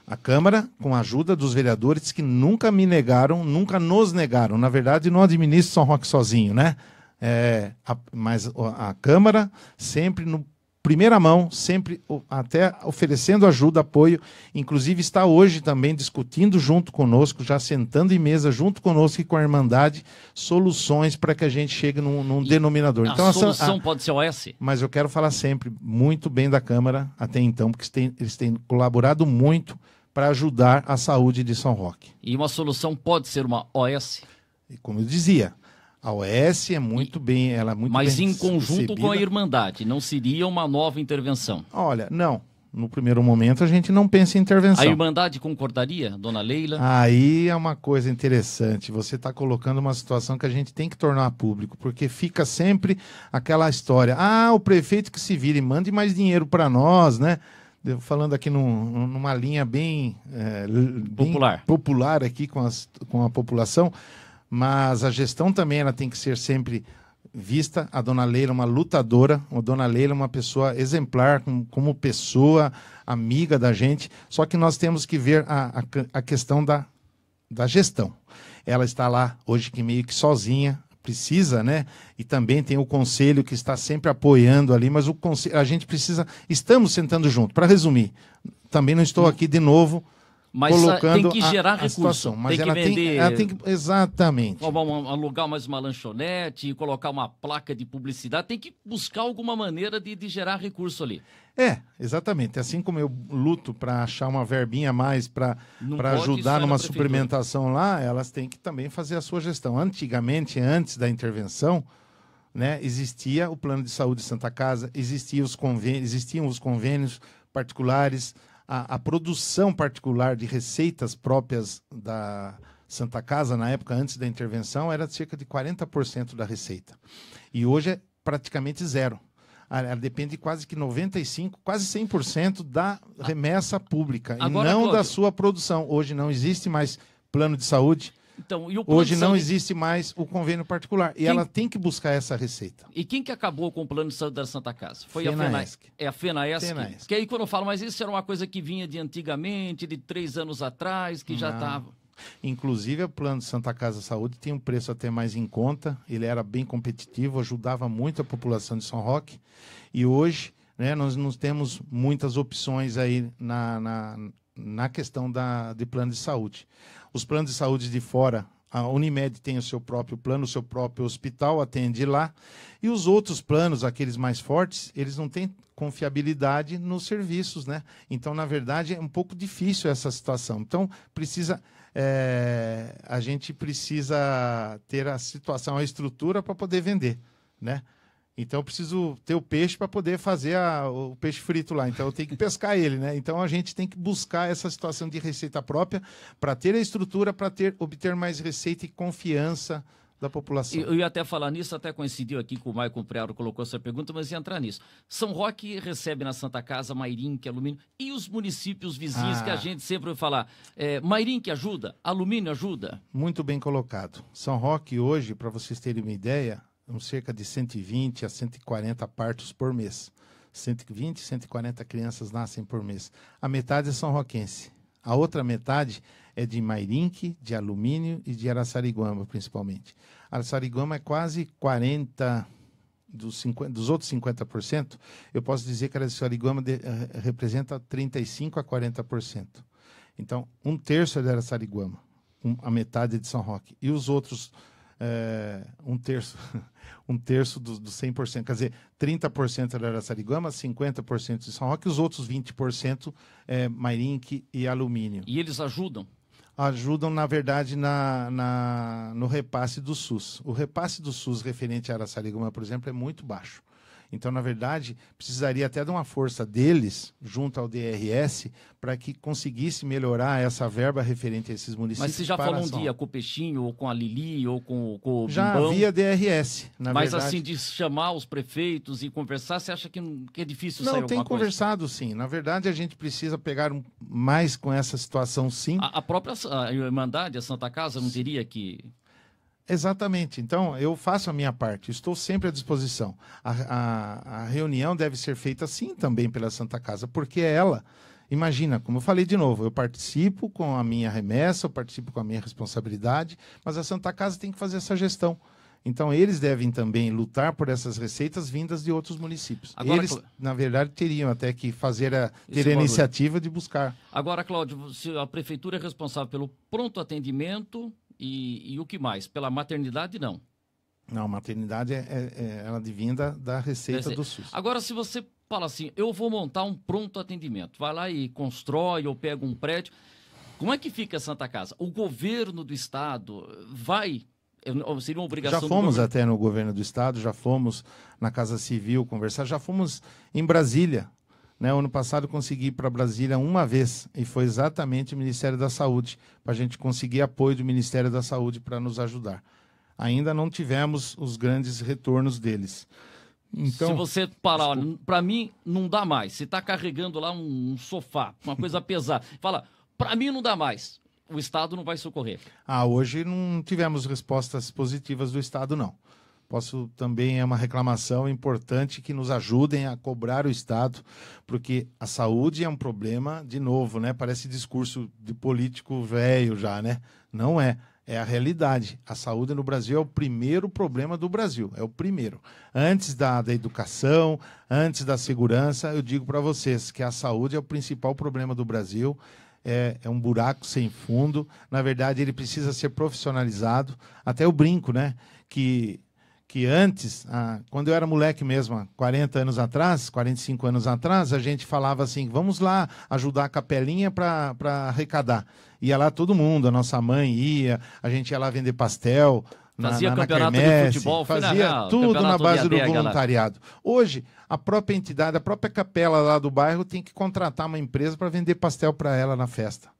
A Câmara, com a ajuda dos vereadores que nunca me negaram, nunca nos negaram. Na verdade, não administro São Roque sozinho, né? É, a, mas a Câmara sempre no primeira mão, sempre até oferecendo ajuda, apoio. Inclusive está hoje também discutindo junto conosco, já sentando em mesa junto conosco e com a Irmandade, soluções para que a gente chegue num, num denominador. A então, solução a, pode ser OS? Mas eu quero falar sempre muito bem da Câmara até então, porque eles têm colaborado muito para ajudar a saúde de São Roque. E uma solução pode ser uma OS? como eu dizia, a OS é muito bem, ela é muito Mas em conjunto recebida. com a Irmandade, não seria uma nova intervenção? Olha, não. No primeiro momento a gente não pensa em intervenção. A Irmandade concordaria, dona Leila? Aí é uma coisa interessante. Você está colocando uma situação que a gente tem que tornar público, porque fica sempre aquela história: ah, o prefeito que se vire, mande mais dinheiro para nós, né? falando aqui num, numa linha bem, é, bem, popular. popular aqui com, as, com a população, mas a gestão também ela tem que ser sempre vista. A dona Leila é uma lutadora, a dona Leila é uma pessoa exemplar como, pessoa, amiga da gente. Só que nós temos que ver a, a, a questão da, da gestão. Ela está lá hoje que meio que sozinha, precisa, né? E também tem o conselho que está sempre apoiando ali, mas o conselho, a gente precisa, estamos sentando junto. Para resumir, também não estou aqui de novo mas colocando tem que gerar a, a recurso. Situação. Mas tem ela, que vender, tem, ela tem que. Exatamente. Alugar mais uma lanchonete, colocar uma placa de publicidade, tem que buscar alguma maneira de, de gerar recurso ali. É, exatamente. Assim como eu luto para achar uma verbinha a mais para ajudar numa suplementação lá, elas têm que também fazer a sua gestão. Antigamente, antes da intervenção, né, existia o plano de saúde Santa Casa, existiam os convênios, existiam os convênios particulares, a, a produção particular de receitas próprias da Santa Casa, na época antes da intervenção, era cerca de 40% da receita. E hoje é praticamente zero. Ah, ela depende quase que 95, quase 100% da remessa pública Agora, e não Cláudio. da sua produção. Hoje não existe mais plano de saúde, então, Hoje não existe mais o convênio particular. E quem... ela tem que buscar essa receita. E quem que acabou com o plano de saúde da Santa Casa? Foi a FENAESC. É a FENAESC. FENAESC. Que aí quando eu falo, mas isso era uma coisa que vinha de antigamente, de três anos atrás, que não. já estava. Inclusive, o plano de Santa Casa Saúde tem um preço até mais em conta. Ele era bem competitivo, ajudava muito a população de São Roque. E hoje, né, nós não temos muitas opções aí na, na na questão da, de plano de saúde. Os planos de saúde de fora, a Unimed tem o seu próprio plano, o seu próprio hospital atende lá. E os outros planos, aqueles mais fortes, eles não têm confiabilidade nos serviços, né? Então, na verdade, é um pouco difícil essa situação. Então, precisa é, a gente precisa ter a situação, a estrutura para poder vender, né? Então eu preciso ter o peixe para poder fazer a, o peixe frito lá. Então eu tenho que pescar ele, né? Então a gente tem que buscar essa situação de receita própria para ter a estrutura, para ter obter mais receita e confiança da população. Eu ia até falar nisso, até coincidiu aqui com o Maicon Prearo colocou essa pergunta, mas ia entrar nisso. São Roque recebe na Santa Casa Mairinque, é Alumínio e os municípios vizinhos ah. que a ah. gente sempre vai falar. É, Mairinque ajuda? Alumínio ajuda? Muito bem colocado. São Roque hoje, para vocês terem uma ideia, cerca de 120 a 140 partos por mês. 120, 140 crianças nascem por mês. A metade é São Roquense. A outra metade é de Mairinque, de Alumínio e de Araçariguama, principalmente. Araçariguama é quase 40 dos, 50, dos outros 50%, eu posso dizer que Araçariguama de, uh, representa 35 a 40%. Então, um terço é de Araçariguama, um, a metade é de São Roque. E os outros é, um terço, um terço do, do 100%, quer dizer, 30% era Araçariguama, 50% de São Roque, os outros 20% é Mairink e alumínio. E eles ajudam? Ajudam, na verdade, na, na, no repasse do SUS. O repasse do SUS referente a Araçariguama, por exemplo, é muito baixo. Então, na verdade, precisaria até de uma força deles junto ao DRS para que conseguisse melhorar essa verba referente a esses municípios. Mas você já falou um dia com o Peixinho, ou com a Lili, ou com, com o Já Bimbão, havia DRS, na mas, verdade. Mas assim, de chamar os prefeitos e conversar, você acha que, que é difícil Não, tem conversado coisa? sim. Na verdade, a gente precisa pegar um, mais com essa situação sim. A, a própria a Irmandade, a Santa Casa, não diria que Exatamente. Então, eu faço a minha parte, estou sempre à disposição. A, a, a, reunião deve ser feita sim também pela Santa Casa, porque ela, imagina, como eu falei de novo, eu participo com a minha remessa, eu participo com a minha responsabilidade, mas a Santa Casa tem que fazer essa gestão. Então, eles devem também lutar por essas receitas vindas de outros municípios. Agora, eles, na verdade, teriam até que fazer a, ter a iniciativa de buscar. Agora, Cláudio, se a prefeitura é responsável pelo pronto atendimento e, e o que mais? Pela maternidade, não. Não, maternidade é, é, é ela advinha é da, da receita do SUS. Agora, se você fala assim, eu vou montar um pronto atendimento, vai lá e constrói ou pega um prédio. Como é que fica a Santa Casa? O governo do estado vai seria uma obrigação. Já fomos até no governo do estado, já fomos na Casa Civil conversar, já fomos em Brasília né, ano passado consegui ir para Brasília uma vez e foi exatamente o Ministério da Saúde, para a gente conseguir apoio do Ministério da Saúde para nos ajudar. Ainda não tivemos os grandes retornos deles. Então, Se você parar, para mim não dá mais. Você está carregando lá um, um sofá, uma coisa pesada. Fala, para mim não dá mais. O Estado não vai socorrer. Ah, hoje não tivemos respostas positivas do Estado, não posso também é uma reclamação importante que nos ajudem a cobrar o Estado, porque a saúde é um problema de novo, né? Parece discurso de político velho já, né? Não é. É a realidade. A saúde no Brasil é o primeiro problema do Brasil. É o primeiro. Antes da, da educação, antes da segurança, eu digo para vocês que a saúde é o principal problema do Brasil. É, é, um buraco sem fundo. Na verdade, ele precisa ser profissionalizado. Até o brinco, né? Que que antes, ah, quando eu era moleque mesmo, 40 anos atrás, 45 anos atrás, a gente falava assim: vamos lá ajudar a capelinha para arrecadar. Ia lá todo mundo, a nossa mãe ia, a gente ia lá vender pastel. Na, fazia na, na campeonato de futebol, fazia tudo na base do, voluntariado. Hoje, a própria entidade, a própria capela lá do bairro tem que contratar uma empresa para vender pastel para ela na festa.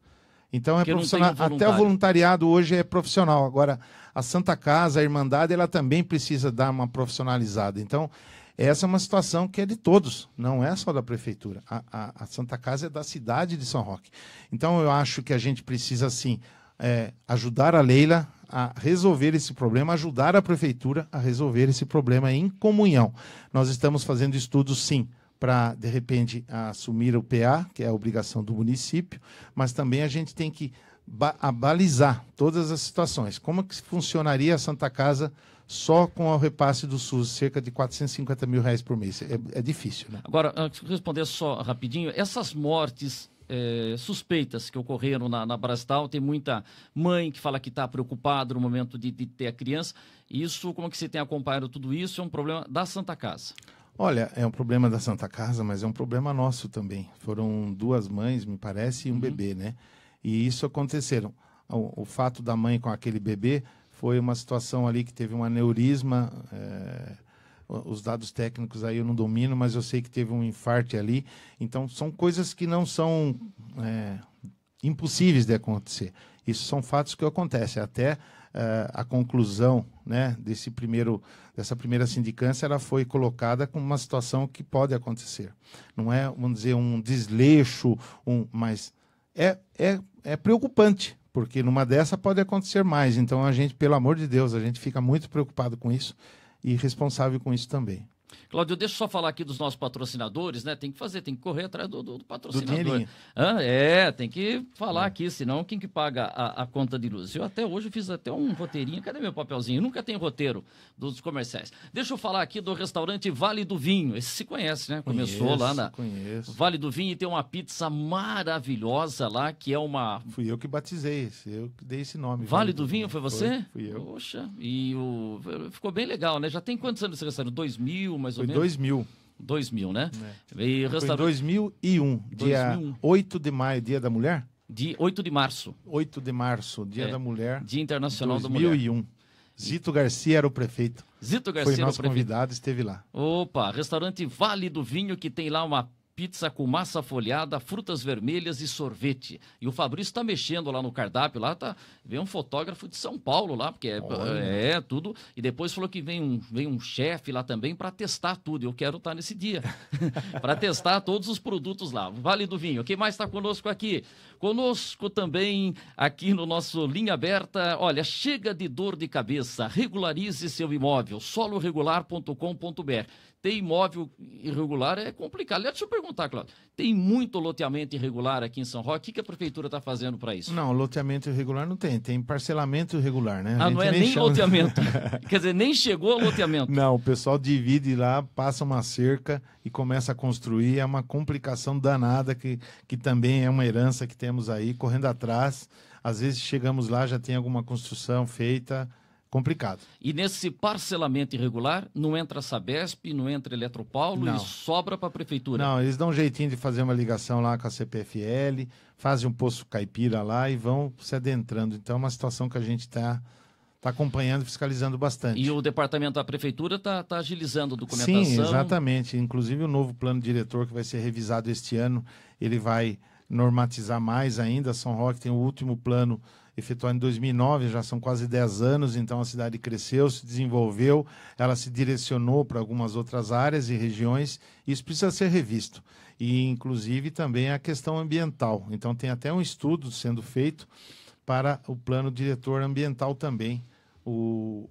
Então é Porque profissional. Até o voluntariado hoje é profissional. Agora, a Santa Casa, a Irmandade, ela também precisa dar uma profissionalizada. Então, essa é uma situação que é de todos, não é só da prefeitura. A, a, a Santa Casa é da cidade de São Roque. Então, eu acho que a gente precisa, assim, é, ajudar a Leila a resolver esse problema, ajudar a prefeitura a resolver esse problema em comunhão. Nós estamos fazendo estudos, sim, para, de repente, assumir o PA, que é a obrigação do município, mas também a gente tem que balizar todas as situações. Como é que funcionaria a Santa Casa só com o repasse do SUS, cerca de 450 mil reais por mês? É, é difícil, né? Agora, responder só rapidinho, essas mortes é, suspeitas que ocorreram na, na Brastal. Tem muita mãe que fala que está preocupada no momento de, de, ter a criança. Isso, como é que você tem acompanhado tudo isso? É um problema da Santa Casa. Olha, é um problema da Santa Casa, mas é um problema nosso também. Foram duas mães, me parece, e um uhum. bebê, né? E isso aconteceram. O, o, fato da mãe com aquele bebê foi uma situação ali que teve um aneurisma. É... Os dados técnicos aí eu não domino, mas eu sei que teve um infarte ali. Então, são coisas que não são é... impossíveis de acontecer. Isso são fatos que acontecem. Até eh, a conclusão né, desse primeiro, dessa primeira sindicância ela foi colocada com uma situação que pode acontecer. Não é, vamos dizer, um desleixo, um, mas é, é, é preocupante, porque numa dessa pode acontecer mais. Então a gente, pelo amor de Deus, a gente fica muito preocupado com isso e responsável com isso também. Claudio, deixa eu só falar aqui dos nossos patrocinadores, né? Tem que fazer, tem que correr atrás do, do, do patrocinador. Do ah, é, tem que falar é. aqui, senão quem que paga a, a, conta de luz? Eu até hoje fiz até um roteirinho. Cadê meu papelzinho? Eu nunca tem roteiro dos comerciais. Deixa eu falar aqui do restaurante Vale do Vinho. Esse se conhece, né? Começou conheço, lá na conheço. Vale do Vinho e tem uma pizza maravilhosa lá, que é uma. Fui eu que batizei esse, eu que dei esse nome. Vale, vale do, do Vinho, foi você? Foi, fui eu. Poxa, e o... ficou bem legal, né? Já tem quantos anos esse restaurante? 2000? 2000, mais ou Foi menos? 2000. 2000, né? É. E restaurante... Foi 2001, dia 2001. 8 de maio, dia da mulher? De 8 de março. 8 de março, dia é. da mulher. Dia Internacional 2001. da Mulher. 2001. Zito Garcia era o prefeito. Zito Garcia era o prefeito. Foi nosso convidado, esteve lá. Opa, restaurante Vale do Vinho, que tem lá uma pizza com massa folhada, frutas vermelhas e sorvete. E o Fabrício está mexendo lá no cardápio, lá tá, vem um fotógrafo de São Paulo lá, porque é, é, é tudo. E depois falou que vem um, vem um chefe lá também para testar tudo. Eu quero estar tá nesse dia para testar todos os produtos lá. Vale do Vinho. Quem mais está conosco aqui? Conosco também aqui no nosso linha aberta. Olha, chega de dor de cabeça. Regularize seu imóvel. Soloregular.com.br ter imóvel irregular é complicado. deixa eu perguntar, Cláudio. Tem muito loteamento irregular aqui em São Roque? O que, a prefeitura está fazendo para isso? Não, loteamento irregular não tem. Tem parcelamento irregular, né? A ah, não é nem, nem chama... loteamento. Quer dizer, nem chegou ao loteamento. Não, o pessoal divide lá, passa uma cerca e começa a construir. É uma complicação danada que, que também é uma herança que temos aí, correndo atrás. Às vezes chegamos lá, já tem alguma construção feita complicado. E nesse parcelamento irregular, não entra a Sabesp, não entra a Eletropaulo não. e sobra para a prefeitura. Não, eles dão um jeitinho de fazer uma ligação lá com a CPFL, fazem um poço caipira lá e vão se adentrando. Então é uma situação que a gente está tá acompanhando, fiscalizando bastante. E o departamento da prefeitura está tá agilizando a documentação. Sim, exatamente. Inclusive o novo plano diretor que vai ser revisado este ano, ele vai normatizar mais ainda. São Roque tem o último plano efetuado em 2009, já são quase 10 anos, então a cidade cresceu, se desenvolveu, ela se direcionou para algumas outras áreas e regiões, e isso precisa ser revisto. E, inclusive, também a questão ambiental. Então, tem até um estudo sendo feito para o plano diretor ambiental também, o,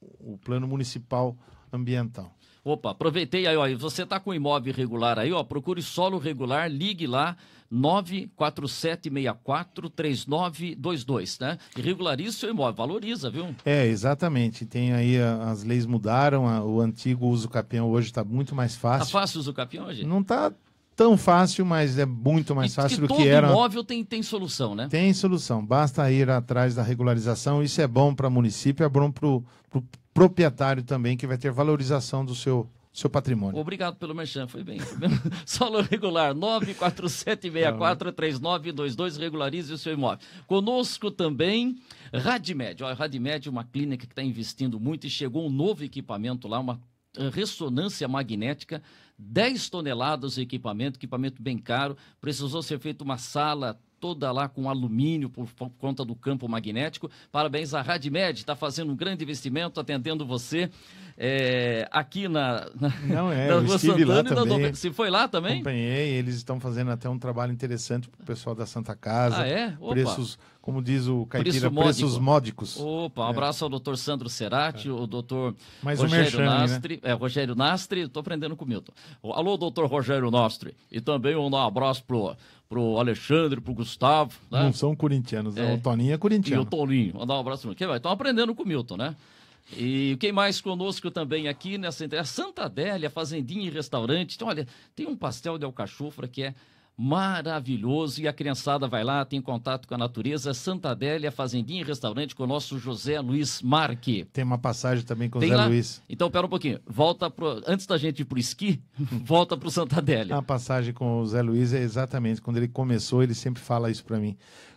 o plano municipal ambiental. Opa, aproveitei aí, ó. Você está com imóvel irregular aí, ó. Procure solo regular, ligue lá 947643922, né? Regularize seu imóvel, valoriza, viu? É, exatamente. Tem aí, as leis mudaram, o antigo uso capião hoje está muito mais tá fácil. Está fácil o uso capião hoje? Não está tão fácil, mas é muito mais fácil que do que era. Todo imóvel tem, tem solução, né? Tem solução. Basta ir atrás da regularização. Isso é bom para o município, é bom para o proprietário também, que vai ter valorização do seu seu patrimônio. Obrigado pelo merchan, foi bem. Foi bem. Solo regular 947643922, regularize o seu imóvel. Conosco também Radimed. Olha, Radimed é uma clínica que está investindo muito e chegou um novo equipamento lá, uma eh, ressonância magnética, 10 toneladas de equipamento, equipamento bem caro. Precisou ser feita uma sala toda lá com alumínio por, por, conta do campo magnético. Parabéns à Radmed, está fazendo um grande investimento, atendendo você é, aqui na, na, Não é, na Rua Santana lá também. Você foi lá também? Acompanhei, eles estão fazendo até um trabalho interessante para o pessoal da Santa Casa. Ah, é? Opa. Preços, como diz o Caipira, Preço preços módicos. Opa, um é. abraço ao doutor Sandro Serati, é. o doutor Mais Rogério um merchan, né? Nastre. Né? É, Rogério Nastre, estou aprendendo com o Milton. Alô, doutor Rogério Nastre. E também um abraço pro pro Alexandre, pro Gustavo. Né? Não são corintianos, é. é. o Toninho é corintiano. E o Toninho, mandar um abraço. Estão aprendendo com o Milton, né? E quem mais conosco também aqui nessa entrega? Santa Adélia, Fazendinha e Restaurante. Então, olha, tem um pastel de alcachofra que é maravilhoso e a criançada vai lá, tem contato com a natureza. Santa Adélia, Fazendinha e Restaurante com o nosso José Luiz Marque. Tem uma passagem também com o José lá? Luiz. Então, pera um pouquinho. Volta pro... Antes da gente ir para o esqui, volta para o Santa Adélia. A passagem com o José Luiz é exatamente quando ele começou, ele sempre fala isso para mim.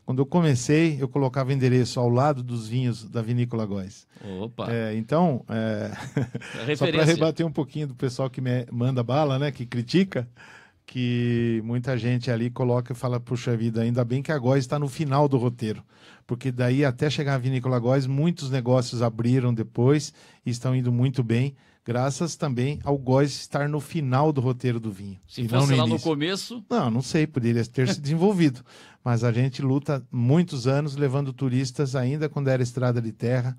Quando eu comecei, eu colocava endereço ao lado dos vinhos da Vinícola Góes. Opa! É, então, é... é só para rebater um pouquinho do pessoal que me é, manda bala, né, que critica, que muita gente ali coloca e fala, puxa vida, ainda bem que a Góes está no final do roteiro. Porque daí, até chegar a Vinícola Góes muitos negócios abriram depois e estão indo muito bem graças também ao Góes estar no final do roteiro do vinho. Se fosse não no lá início. no começo... Não, não sei, poderia ter se desenvolvido. Mas a gente luta muitos anos levando turistas, ainda quando era estrada de terra,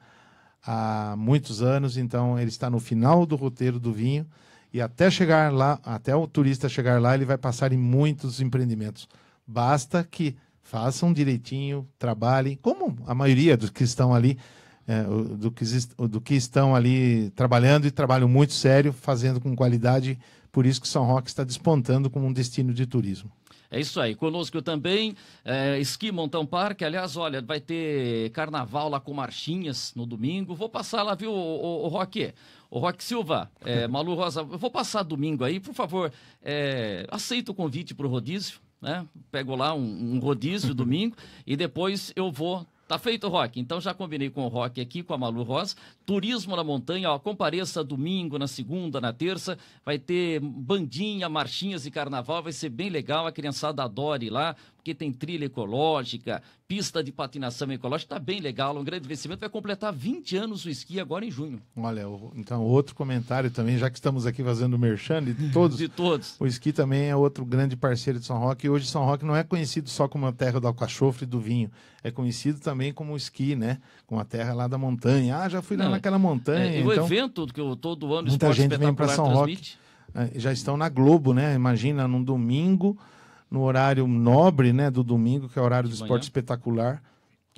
há muitos anos, então ele está no final do roteiro do vinho e até chegar lá, até o turista chegar lá, ele vai passar em muitos empreendimentos. Basta que façam direitinho, trabalhem, como a maioria dos que estão ali é, do, que, do que estão ali trabalhando e trabalham muito sério, fazendo com qualidade. Por isso que São Roque está despontando como um destino de turismo. É isso aí. Conosco também, é, Esqui Montão Parque. Aliás, olha, vai ter carnaval lá com marchinhas no domingo. Vou passar lá, viu, o, o, Roque? O Roque Silva, é, Malu Rosa, eu vou passar domingo aí, por favor. É, aceita o convite para o rodízio, né? Pego lá um, um rodízio domingo e depois eu vou Tá feito, Rock? Então já combinei com o Rock aqui, com a Malu Rosa. Turismo na montanha, ó, compareça domingo, na segunda, na terça. Vai ter bandinha, marchinhas e carnaval, vai ser bem legal. A criançada adore lá porque tem trilha ecológica, pista de patinação ecológica, está bem legal, é um grande investimento. Vai completar 20 anos o esqui agora em junho. Olha, então outro comentário também, já que estamos aqui fazendo o merchan de todos. de todos. O esqui também é outro grande parceiro de São Roque. E hoje São Roque não é conhecido só como a terra do alcachofre e do vinho, é conhecido também como esqui, né? Com a terra lá da montanha. Ah, já fui lá não, naquela montanha. É, e então, o evento que eu, todo ano muita gente vem para São transmite. Roque. Né, já estão na Globo, né? Imagina, num domingo no horário nobre, né, do domingo, que é o horário do esporte espetacular,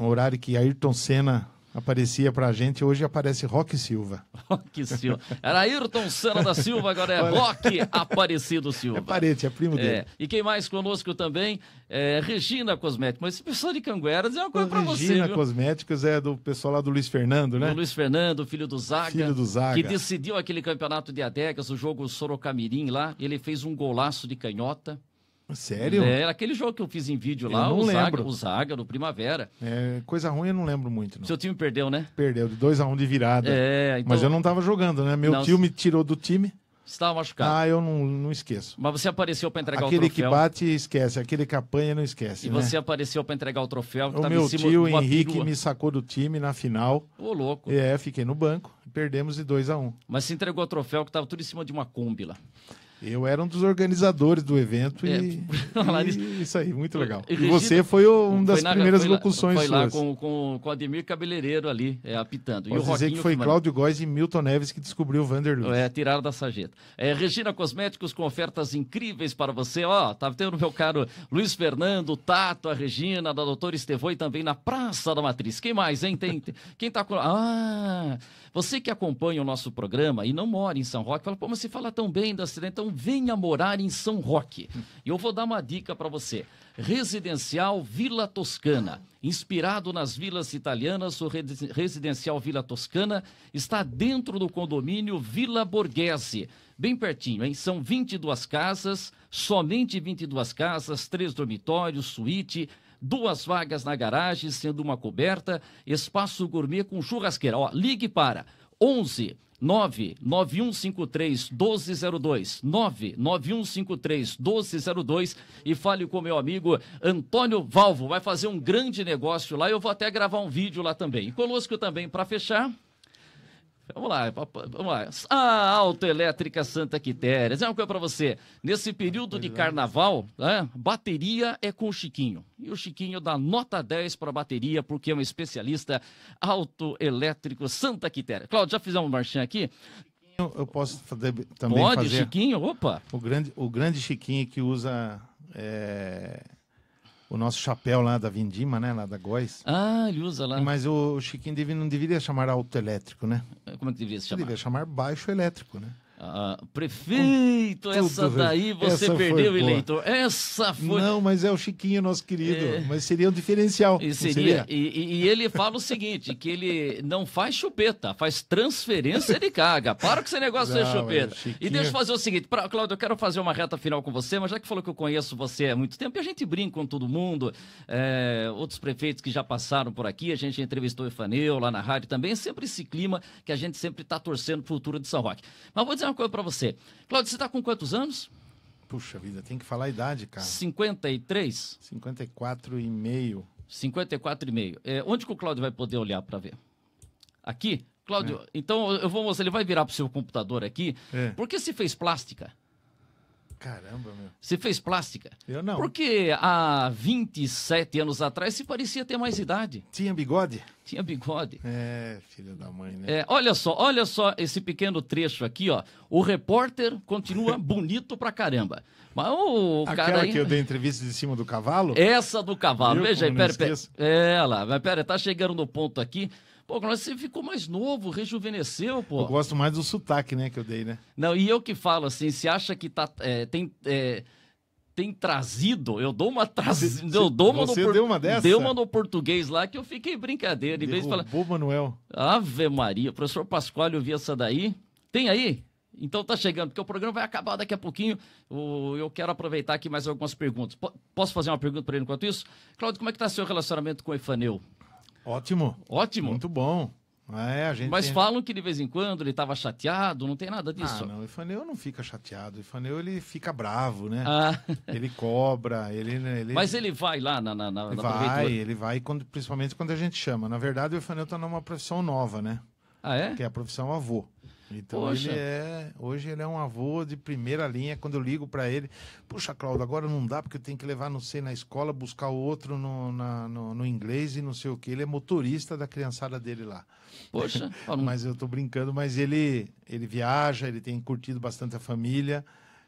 um horário que Ayrton Senna aparecia pra gente, hoje aparece Rock Silva. Rock Silva. Era Ayrton Senna da Silva, agora é Rock Aparecido Silva. É parente, é primo é. dele. É. E quem mais conosco também é Regina Cosméticos. Mas esse pessoal de Canguera diz uma coisa para você. Regina Cosméticos é do pessoal lá do Luiz Fernando, né? Do Luiz Fernando, filho do Zaga. Filho do Zaga. Que decidiu aquele campeonato de adegas, o jogo Sorocamirim lá. Ele fez um golaço de canhota. Sério? É, aquele jogo que eu fiz em vídeo lá, o lembro. Zaga, o Zaga no Primavera. É, coisa ruim eu não lembro muito. Não. Seu time perdeu, né? Perdeu, de 2 a 1 um de virada. É, então... Mas eu não estava jogando, né? Meu não, tio me tirou do time. Estava machucado. Ah, eu não, não esqueço. Mas você apareceu para entregar aquele o troféu. Aquele que bate esquece, aquele que apanha não esquece. E né? você apareceu para entregar o troféu. O meu tio Henrique pirua. me sacou do time na final. Ô, louco. É, fiquei no banco. Perdemos de 2 a 1 um. Mas se entregou o troféu que estava tudo em cima de uma Kombi lá. Eu era um dos organizadores do evento é, e, e isso aí, muito legal. E, você foi uma das foi na, primeiras locuções lá, locuções foi lá suas. com, com, com o Ademir Cabeleireiro ali, é, apitando. Posso e dizer que foi que... Cláudio Góes e Milton Neves que descobriu o Vanderloo. É, tiraram da sarjeta. É, Regina Cosméticos com ofertas incríveis para você. Ó, estava tá tendo meu caro Luiz Fernando, Tato, a Regina, da doutora e também na Praça da Matriz. Quem mais, hein? Tem, tem quem tá com... Ah... Você que acompanha o nosso programa e não mora em São Roque, fala, pô, mas você fala tão bem da cidade, então venha morar em São Roque. E eu vou dar uma dica para você. Residencial Vila Toscana. Inspirado nas vilas italianas, o Residencial Vila Toscana está dentro do condomínio Vila Borghese, bem pertinho, hein? São 22 casas, somente 22 casas, três dormitórios, suíte, duas vagas na garagem, sendo uma coberta, espaço gourmet com churrasqueira. Ó, ligue para 11 99153 1202 99153 1202 e fale com meu amigo Antônio Valvo, vai fazer um grande negócio lá, eu vou até gravar um vídeo lá também. E conosco também para fechar Vamos lá, vamos lá. A ah, Autoelétrica Santa Quitéria. É uma coisa para você. Nesse período de é. carnaval, né, bateria é com o Chiquinho. E o Chiquinho dá nota 10 para bateria, porque é um especialista autoelétrico Santa Quitéria. Cláudio, já fizemos um marchinha aqui? Eu posso também Pode, fazer... Chiquinho, opa! O grande, o grande Chiquinho que usa é, o nosso chapéu lá da Vindima, né? Lá da Góis. Ah, ele usa lá. Mas o Chiquinho deve, não deveria chamar autoelétrico, né? Como é que deveria se chamar? deveria chamar baixo elétrico, né? Ah, prefeito, essa daí você essa perdeu, eleitor. Essa foi. Não, mas é o Chiquinho, nosso querido. É... Mas seria um diferencial. E, seria, seria? E, e, ele fala o seguinte: que ele não faz chupeta, faz transferência de carga. Para com esse negócio não, de chupeta. Chiquinho... E deixa eu fazer o seguinte, pra, Cláudio, eu quero fazer uma reta final com você, mas já que falou que eu conheço você há muito tempo, e a gente brinca com todo mundo, é, outros prefeitos que já passaram por aqui, a gente entrevistou o Efaneu lá na rádio também, sempre esse clima que a gente sempre está torcendo o futuro de São Roque. Mas vou dizer uma uma coisa para você. Claudio, você está com quantos anos? Puxa vida, tem que falar a idade, cara. 53? 54 e meio. 54 e meio. É, onde que o Cláudio vai poder olhar para ver? Aqui? Cláudio, é. então eu vou mostrar, ele vai virar para o seu computador aqui, é. porque se fez plástica, Caramba, meu. Você fez plástica? Eu não. Porque há 27 anos atrás se parecia ter mais idade. Tinha bigode? Tinha bigode. É, filho da mãe, né? É, olha só, olha só esse pequeno trecho aqui, ó. O repórter continua bonito pra caramba. Mas o Aquela cara aí... que eu dei entrevista de cima do cavalo? Essa do cavalo. Veja aí, pera, pera. É, lá, mas pera, tá chegando no ponto aqui. Pô, você ficou mais novo, rejuvenesceu, pô. Eu gosto mais do sotaque, né, que eu dei, né? Não, e eu que falo assim, se acha que tá, é, tem, é, tem trazido, eu dou uma trazida, eu dou uma Você no, deu uma dessa? Deu uma no português lá que eu fiquei brincadeira. Em vez de falar... Manuel. Ave Maria, professor Pascoal, eu vi essa daí. Tem aí? Então tá chegando, porque o programa vai acabar daqui a pouquinho. Eu quero aproveitar aqui mais algumas perguntas. Posso fazer uma pergunta para ele enquanto isso? Claudio, como é que tá seu relacionamento com o Efaneu? Ótimo. Ótimo. Muito bom. É, Mas tem... falam que de vez em quando ele estava chateado, não tem nada disso. Ah, não, o Ifaneu não fica chateado, o Ifaneu ele fica bravo, né? Ah. Ele cobra, ele, né, ele... Mas ele vai lá na, na, na, ele na Vai, ele vai, quando, principalmente quando a gente chama. Na verdade, o Ifaneu está numa profissão nova, né? Ah, é? Que é a profissão avô. Então Poxa. ele é, hoje ele é um avô de primeira linha. Quando eu ligo para ele, puxa, Cláudio, agora não dá porque eu tenho que levar não sei na escola, buscar o outro no, na, no, no, inglês e não sei o que. Ele é motorista da criançada dele lá. Poxa. mas eu tô brincando, mas ele ele viaja, ele tem curtido bastante a família.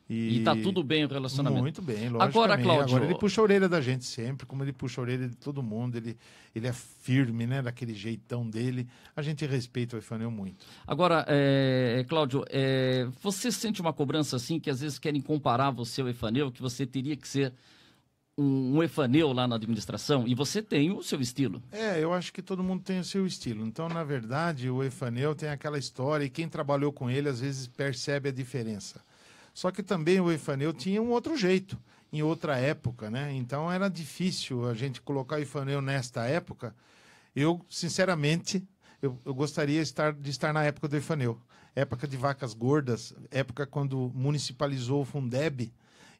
E, e tá tudo bem o relacionamento. Muito bem, lógico. Agora, é. Cláudio. Agora ele puxa a orelha da gente sempre, como ele puxa a orelha de todo mundo. Ele, ele é firme, né? Daquele jeitão dele. A gente respeita o Efanel muito. Agora, é, Cláudio, é, você sente uma cobrança assim que às vezes querem comparar você ao Efanel, que você teria que ser um, um efaneu lá na administração e você tem o seu estilo. É, eu acho que todo mundo tem o seu estilo. Então, na verdade, o efaneu tem aquela história e quem trabalhou com ele às vezes percebe a diferença. Só que também o Ifaneu tinha um outro jeito, em outra época, né? Então era difícil a gente colocar o Ifaneu nesta época. Eu, sinceramente, eu, eu gostaria estar, de estar na época do Ifaneu. Época de vacas gordas, época quando municipalizou o Fundeb,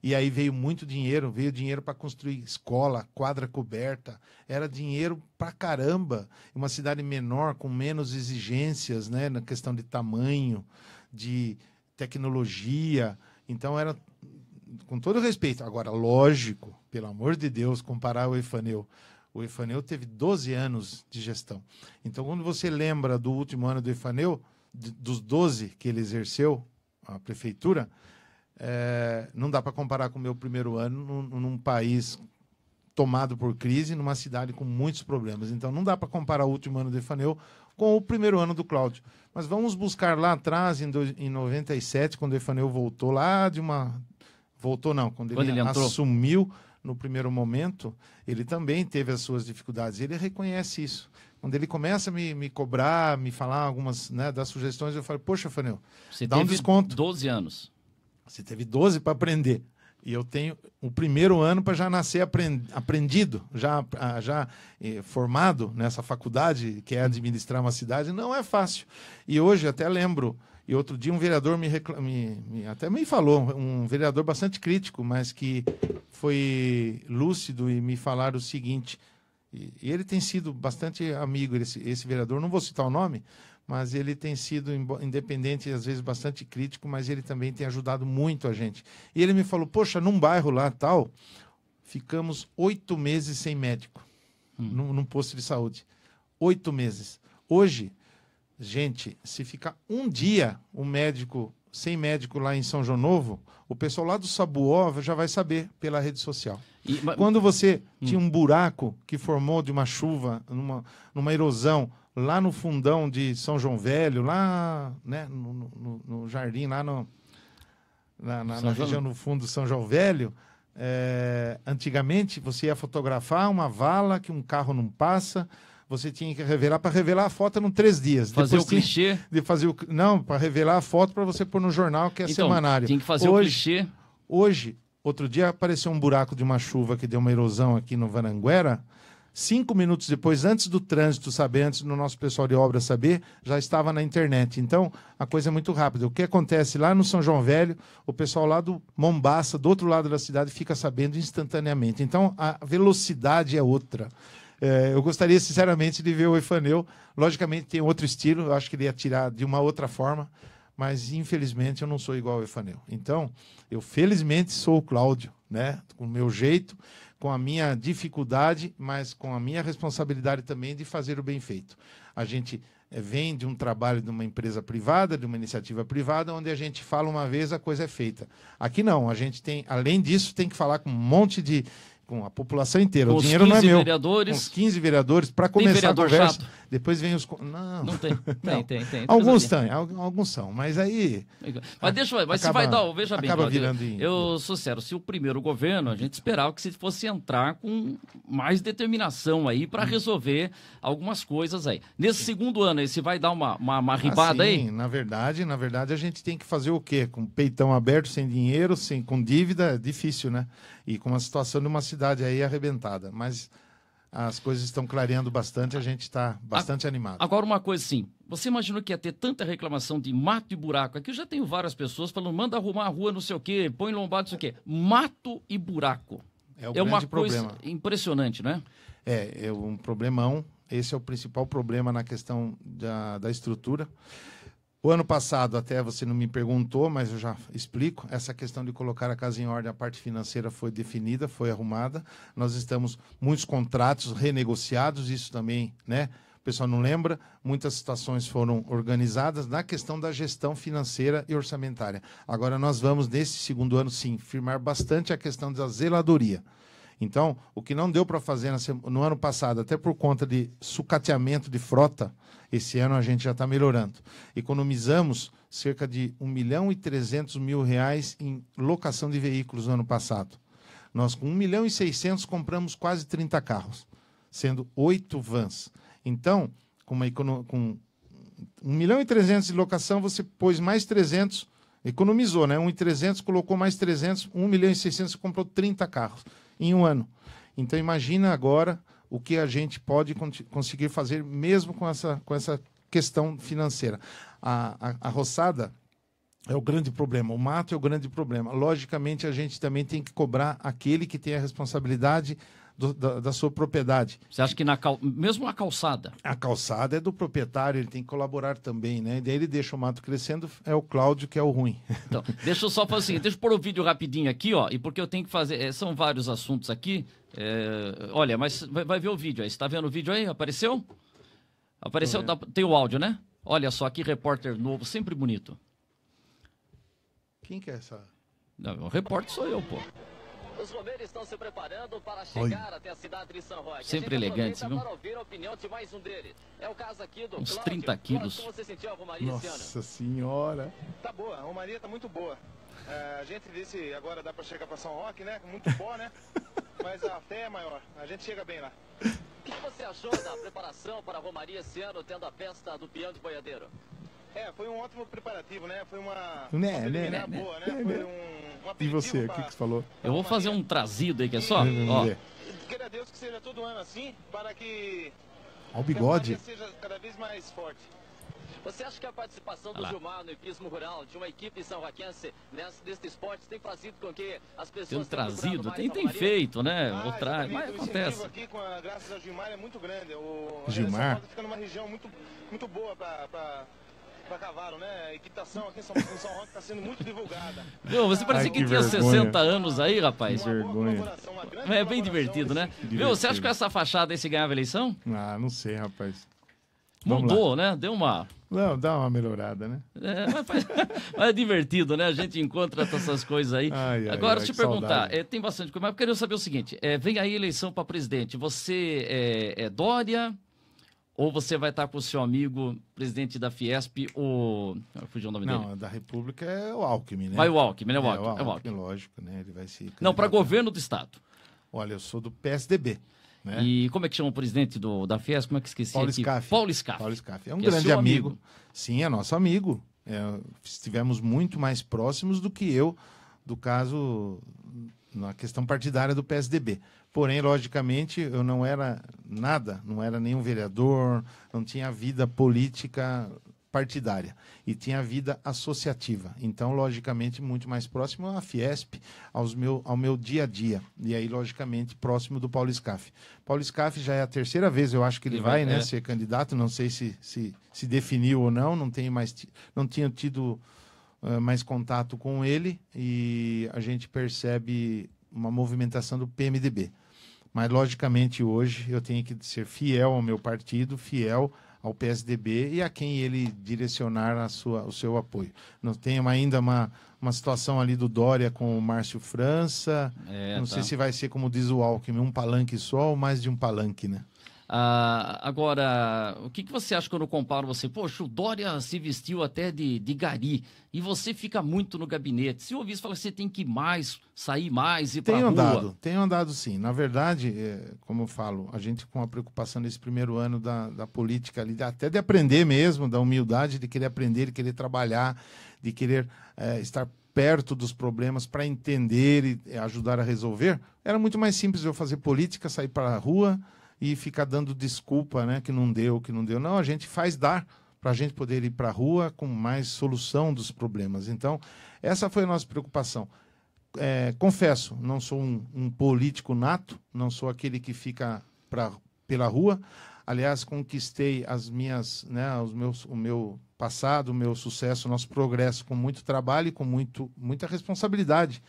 e aí veio muito dinheiro, veio dinheiro para construir escola, quadra coberta, era dinheiro para caramba. Uma cidade menor, com menos exigências, né, na questão de tamanho, de tecnologia. Então era com todo respeito. Agora, lógico, pelo amor de Deus, comparar o Efaneu. O Efaneu teve 12 anos de gestão. Então, quando você lembra do último ano do Efaneu, dos 12 que ele exerceu a prefeitura, é, não dá para comparar com o meu primeiro ano num, num país tomado por crise numa cidade com muitos problemas. Então não dá para comparar o último ano do Efaneu com o primeiro ano do Cláudio. Mas vamos buscar lá atrás, em, do, em 97, quando o Efaneu voltou lá de uma. Voltou não, quando, quando ele, ele assumiu no primeiro momento, ele também teve as suas dificuldades. Ele reconhece isso. Quando ele começa a me, me cobrar, me falar algumas né, das sugestões, eu falo, poxa, Faneu, dá um desconto. 12 anos. Você teve 12 para aprender. E eu tenho o primeiro ano para já nascer aprendido, já, ah, já eh, formado nessa faculdade, que é administrar uma cidade, não é fácil. E hoje, até lembro, e outro dia um vereador me, reclam... me, me, até me falou, um vereador bastante crítico, mas que foi lúcido e me falar o seguinte. e ele tem sido bastante amigo, esse, esse vereador, não vou citar o nome, mas ele tem sido independente e às vezes bastante crítico, mas ele também tem ajudado muito a gente. E ele me falou: Poxa, num bairro lá tal, ficamos oito meses sem médico, hum. num, num posto de saúde. Oito meses. Hoje, gente, se ficar um dia o médico sem médico lá em São João Novo, o pessoal lá do Sabuó já vai saber pela rede social. E, mas... Quando você hum. tinha um buraco que formou de uma chuva, numa, numa erosão, lá no fundão de São João Velho, lá né, no, no, no jardim, lá no, na, na, na região no fundo de São João Velho, é, antigamente você ia fotografar uma vala que um carro não passa, você tinha que revelar para revelar a foto em três dias. Fazer Depois o tinha, clichê? De fazer o, não, para revelar a foto para você pôr no jornal que é então, semanário. Tinha que fazer hoje, o clichê. Hoje, outro dia apareceu um buraco de uma chuva que deu uma erosão aqui no Varanguera cinco minutos depois, antes do trânsito saber, antes do nosso pessoal de obra saber, já estava na internet. Então, a coisa é muito rápida. O que acontece lá no São João Velho, o pessoal lá do Mombaça, do outro lado da cidade, fica sabendo instantaneamente. Então, a velocidade é outra. É, eu gostaria, sinceramente, de ver o Efaneu. Logicamente, tem outro estilo, eu acho que ele ia tirar de uma outra forma, mas infelizmente eu não sou igual ao Efaneu. Então, eu felizmente sou o Cláudio, né? com o meu jeito com a minha dificuldade, mas com a minha responsabilidade também de fazer o bem feito. A gente eh, vem de um trabalho de uma empresa privada, de uma iniciativa privada, onde a gente fala uma vez, a coisa é feita. Aqui não, a gente tem, além disso, tem que falar com um monte de. com a população inteira. Com o dinheiro não é meu. Vereadores, com os 15 vereadores, para começar a conversa. Chato depois vem os. Não. Não tem. Tem, não. tem, tem, tem. Alguns têm, alguns são, mas aí. Mas deixa eu. Mas acaba, se vai dar. Veja bem, acaba virando eu, em... eu sou sério, se o primeiro governo, a gente esperava que se fosse entrar com mais determinação aí para hum. resolver algumas coisas aí. Nesse sim. segundo ano aí, se vai dar uma, uma, uma ah, ribada ah, sim, aí? Na verdade, na verdade, a gente tem que fazer o quê? Com peitão aberto, sem dinheiro, sem, com dívida, é difícil, né? E com uma situação de uma cidade aí arrebentada. Mas as coisas estão clareando bastante, a gente está bastante a, animado. Agora, uma coisa assim, você imaginou que ia ter tanta reclamação de mato e buraco? Aqui eu já tenho várias pessoas falando, manda arrumar a rua, não sei o quê, põe lombado, não sei o quê. Mato e buraco. É, é uma problema. coisa impressionante, né? É, é um problemão. Esse é o principal problema na questão da, da estrutura. O ano passado, até você não me perguntou, mas eu já explico, essa questão de colocar a casa em ordem, a parte financeira foi definida, foi arrumada. Nós estamos muitos contratos renegociados, isso também, né? O pessoal não lembra, muitas situações foram organizadas na questão da gestão financeira e orçamentária. Agora nós vamos nesse segundo ano sim firmar bastante a questão da zeladoria. Então, o que não deu para fazer no ano passado, até por conta de sucateamento de frota, esse ano a gente já está melhorando. Economizamos cerca de 1 milhão e 300 mil reais em locação de veículos no ano passado. Nós, com 1 milhão e 600, compramos quase 30 carros, sendo oito vans. Então, com, uma, com 1 milhão e 300 de locação, você pôs mais 300, economizou, né? 1 e 300, colocou mais 300, 1 milhão e 600, você comprou 30 carros em um ano. Então imagina agora o que a gente pode conseguir fazer mesmo com essa, com essa questão financeira. A, a, a roçada é o grande problema, o mato é o grande problema. Logicamente, a gente também tem que cobrar aquele que tem a responsabilidade do, da, da, sua propriedade. Você acha que na cal... mesmo a calçada? A calçada é do proprietário, ele tem que colaborar também, né? daí ele deixa o mato crescendo, é o Cláudio que é o ruim. Então, deixa eu só fazer o seguinte, deixa eu pôr o um vídeo rapidinho aqui, ó, e porque eu tenho que fazer, é, são vários assuntos aqui. É, olha, mas vai, vai, ver o vídeo aí, você tá vendo o vídeo aí? Apareceu? Apareceu, tá, tem o áudio, né? Olha só, que repórter novo, sempre bonito. Quem que é essa? Não, o repórter sou eu, pô. Os bombeiros estão se preparando para chegar Oi. até a cidade de São Roque. Sempre elegante, viu? É Uns Cláudio. 30 quilos. Nossa senhora. Tá boa, a Romaria tá muito boa. É, a gente disse agora dá para chegar para São Roque, né? Muito bom, né? Mas a fé é maior. A gente chega bem lá. O que você achou da preparação para a Romaria esse ano, tendo a festa do peão de boiadeiro? É, foi um ótimo preparativo, né? Foi uma. Né, uma né, né, boa, né? né? Foi né? um, um E você, o que, que você falou? Eu vou fazer um trazido aí, que é só. Ó. Queira Deus que seja todo ano assim, para que. Ao bigode. seja cada vez mais forte. Você acha que a participação do Olá. Gilmar no hipismo rural, de uma equipe são-raquense neste esporte, tem fazido com que as pessoas... Tem um trazido, tem, tem feito, né? Ah, tra... Mas acontece. aqui, com a, graças ao Gilmar, é muito grande. O, Gilmar? fica numa região muito, muito boa para pra cavalo, né? equitação aqui em São, em São Roque tá sendo muito divulgada. Meu, você parecia Ai, que, que tinha 60 anos aí, rapaz. Que vergonha. É bem divertido, né? Divertido. Meu, você acha que com essa fachada aí se ganhava a eleição? Ah, não sei, rapaz. Mudou, né? Deu uma. Não, dá uma melhorada, né? É, mas, mas é divertido, né? A gente encontra essas coisas aí. Ai, ai, Agora, te perguntar, é, tem bastante coisa, mas eu queria saber o seguinte: é, vem aí eleição para presidente. Você é, é Dória? ou você vai estar com o seu amigo, presidente da Fiesp, o. Fugiu o nome não, dele. Não, é da República é o Alckmin, né? Vai o Alckmin, né? O Alckmin, é, o Alckmin, é o Alckmin. lógico, né? Ele vai se. Não, para governo do Estado. Olha, eu sou do PSDB. Né? E como é que chama o presidente do, da Fiesp? Como é que esqueci? Paulo aqui? Scaff. Paulo Scaff. Paulo Scaff. É um é grande é amigo. amigo. Sim, é nosso amigo. É, estivemos muito mais próximos do que eu do caso na questão partidária do PSDB. Porém, logicamente, eu não era nada, não era nenhum vereador, não tinha vida política partidária e tinha vida associativa. Então, logicamente, muito mais próximo à Fiesp, aos meu, ao meu dia a dia. E aí, logicamente, próximo do Paulo Scaff. Paulo Scaff já é a terceira vez, eu acho que ele, ele vai, vai, né, é. ser candidato, não sei se, se, se definiu ou não, não tenho mais não tinha tido uh, mais contato com ele e a gente percebe uma movimentação do PMDB. Mas, logicamente, hoje eu tenho que ser fiel ao meu partido, fiel ao PSDB e a quem ele direcionar a sua, o seu apoio. Não tem ainda uma, uma situação ali do Dória com o Márcio França. É, não tá. sei se vai ser, como diz o Alckmin, um palanque só ou mais de um palanque, né? Ah, agora, o que, que você acha quando compara você? Poxa, o Dória se vestiu até de, de gari e você fica muito no gabinete. Se ouvir você fala que você tem que ir mais, sair mais e para Tenho andado, rua. tenho andado sim. Na verdade, é, como eu falo, a gente com a preocupação nesse primeiro ano da, da política ali, até de aprender mesmo, da humildade, de querer aprender, de querer trabalhar, de querer é, estar perto dos problemas para entender e ajudar a resolver, era muito mais simples eu fazer política, sair para a rua e ficar dando desculpa, né, que não deu, que não deu. Não, a gente faz dar para a gente poder ir para a rua com mais solução dos problemas. Então, essa foi a nossa preocupação. É, confesso, não sou um, um, político nato, não sou aquele que fica pra, pela rua. Aliás, conquistei as minhas, né, os meus, o meu passado, o meu sucesso, o nosso progresso com muito trabalho e com muito, muita responsabilidade.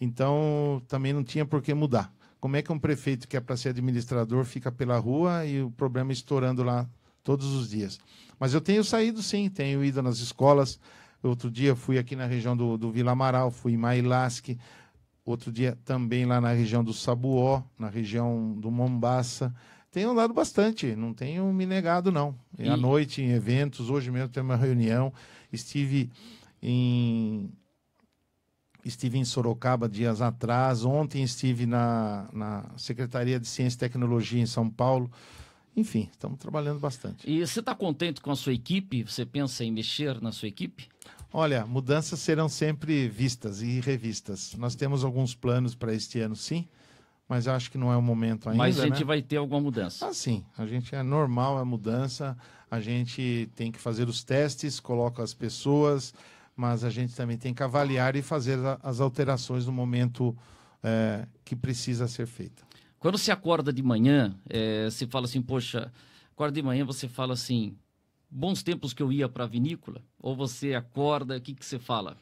Então, também não tinha por que mudar. Como é que um prefeito que é para ser administrador fica pela rua e o problema estourando lá todos os dias? Mas eu tenho saído sim, tenho ido nas escolas. Outro dia fui aqui na região do, do Vila Amaral, fui em Mailasque. Outro dia também lá na região do Sabuó, na região do Mombaça tenho andado bastante, não tenho me negado, não. E... À noite, em eventos, hoje mesmo tem uma reunião. Estive em estive em Sorocaba dias atrás, ontem estive na, na Secretaria de Ciência e Tecnologia em São Paulo. Enfim, estamos trabalhando bastante. E você está contente com a sua equipe? Você pensa em mexer na sua equipe? Olha, mudanças serão sempre vistas e revistas. Nós temos alguns planos para este ano, sim, mas acho que não é o momento ainda. Mas a gente né? vai ter alguma mudança. Ah, sim. A gente é normal a mudança. A gente tem que fazer os testes, coloca as pessoas mas a gente também tem que avaliar e fazer as alterações no momento é, que precisa ser feita. Quando se acorda de manhã, é, se fala assim, poxa, acorda de manhã, você fala assim, bons tempos que eu ia para a vinícola? Ou você acorda, o que, que você fala?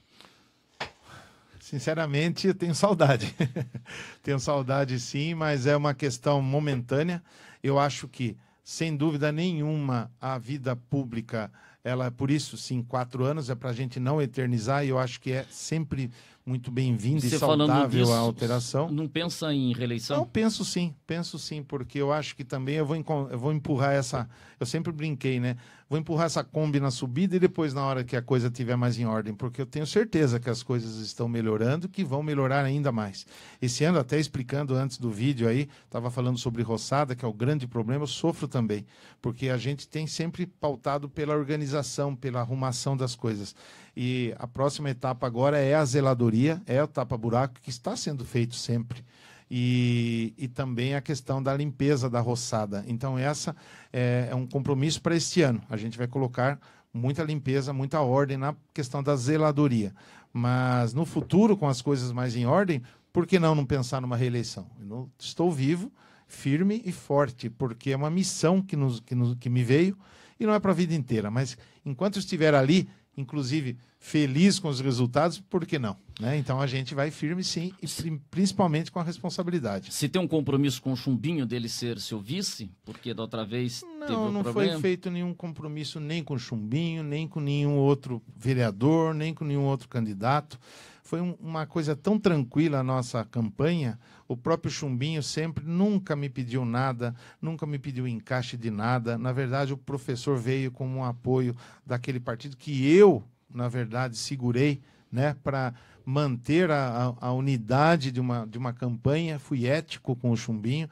Sinceramente, eu tenho saudade. tenho saudade sim, mas é uma questão momentânea. Eu acho que, sem dúvida nenhuma, a vida pública ela por isso sim quatro anos é para a gente não eternizar e eu acho que é sempre muito bem vindo e saudável disso, a alteração não pensa em reeleição não penso sim penso sim porque eu acho que também eu vou eu vou empurrar essa eu sempre brinquei né vou empurrar essa Kombi na subida e depois, na hora que a coisa estiver mais em ordem, porque eu tenho certeza que as coisas estão melhorando, que vão melhorar ainda mais. Esse ano, até explicando antes do vídeo aí, estava falando sobre roçada, que é o grande problema, eu sofro também, porque a gente tem sempre pautado pela organização, pela arrumação das coisas. E a próxima etapa agora é a zeladoria, é a tapa-buraco, que está sendo feito sempre e, e também a questão da limpeza da roçada. Então, essa é, é um compromisso para este ano. A gente vai colocar muita limpeza, muita ordem na questão da zeladoria. Mas no futuro, com as coisas mais em ordem, por que não, não pensar numa reeleição? Eu estou vivo, firme e forte, porque é uma missão que, nos, que, nos, que me veio e não é para a vida inteira. Mas enquanto estiver ali, inclusive feliz com os resultados, por que não? Né? Então a gente vai firme sim, e principalmente com a responsabilidade. Se tem um compromisso com o chumbinho dele ser seu vice, porque da outra vez. Não, teve um não problema. foi feito nenhum compromisso nem com o chumbinho, nem com nenhum outro vereador, nem com nenhum outro candidato. Foi um, uma coisa tão tranquila a nossa campanha. O próprio Chumbinho sempre nunca me pediu nada, nunca me pediu encaixe de nada. Na verdade, o professor veio com um apoio daquele partido que eu, na verdade, segurei né, para manter a, a, a, unidade de uma, de uma campanha. Fui ético com o Chumbinho,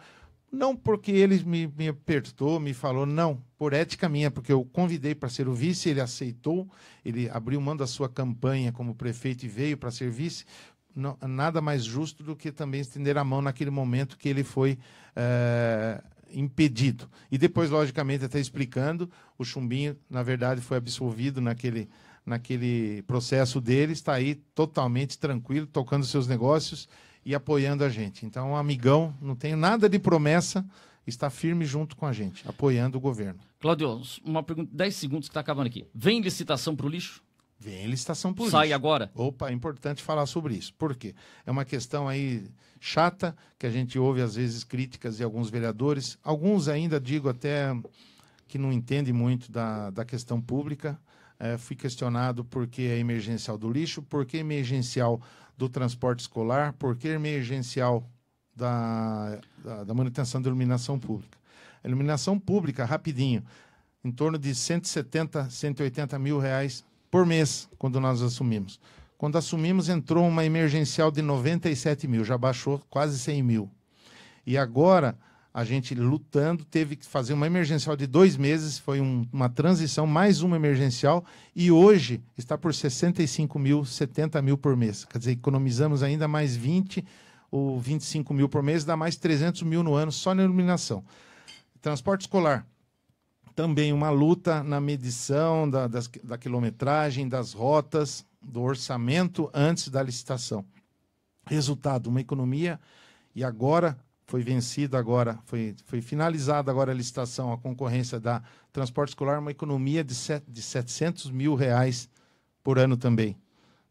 não porque ele me, me apertou, me falou, não, por ética minha, porque eu convidei para ser o vice, ele aceitou, ele abriu mão da sua campanha como prefeito e veio para ser vice. Não, nada mais justo do que também estender a mão naquele momento que ele foi é, impedido. E depois, logicamente, até explicando, o Chumbinho, na verdade, foi absolvido naquele, naquele processo dele, está aí totalmente tranquilo, tocando seus negócios e apoiando a gente. Então, amigão, não tem nada de promessa, está firme junto com a gente, apoiando o governo. Claudio, uma pergunta, 10 segundos que está acabando aqui. Vem licitação para o lixo? Vem licitação para o lixo. Sai agora. Opa, é importante falar sobre isso. Por quê? É uma questão aí chata, que a gente ouve às vezes críticas de alguns vereadores. Alguns ainda, digo até, que não entendem muito da, da questão pública. É, fui questionado por que é emergencial do lixo, por que emergencial do transporte escolar, porque emergencial da, da, da manutenção da iluminação pública? A iluminação pública, rapidinho, em torno de 170, 180 mil reais por mês, quando nós assumimos. Quando assumimos, entrou uma emergencial de 97 mil, já baixou quase 100 mil. E agora a gente lutando, teve que fazer uma emergencial de dois meses, foi um, uma transição, mais uma emergencial, e hoje está por 65 mil, 70 mil por mês. Quer dizer, economizamos ainda mais 20 ou 25 mil por mês, dá mais 300 mil no ano só na iluminação. Transporte escolar, também uma luta na medição da, das, da quilometragem, das rotas, do orçamento antes da licitação. Resultado, uma economia, e agora foi vencida agora, foi, foi finalizada agora a licitação, a concorrência da transporte escolar, uma economia de, set, de 700 mil reais por ano também.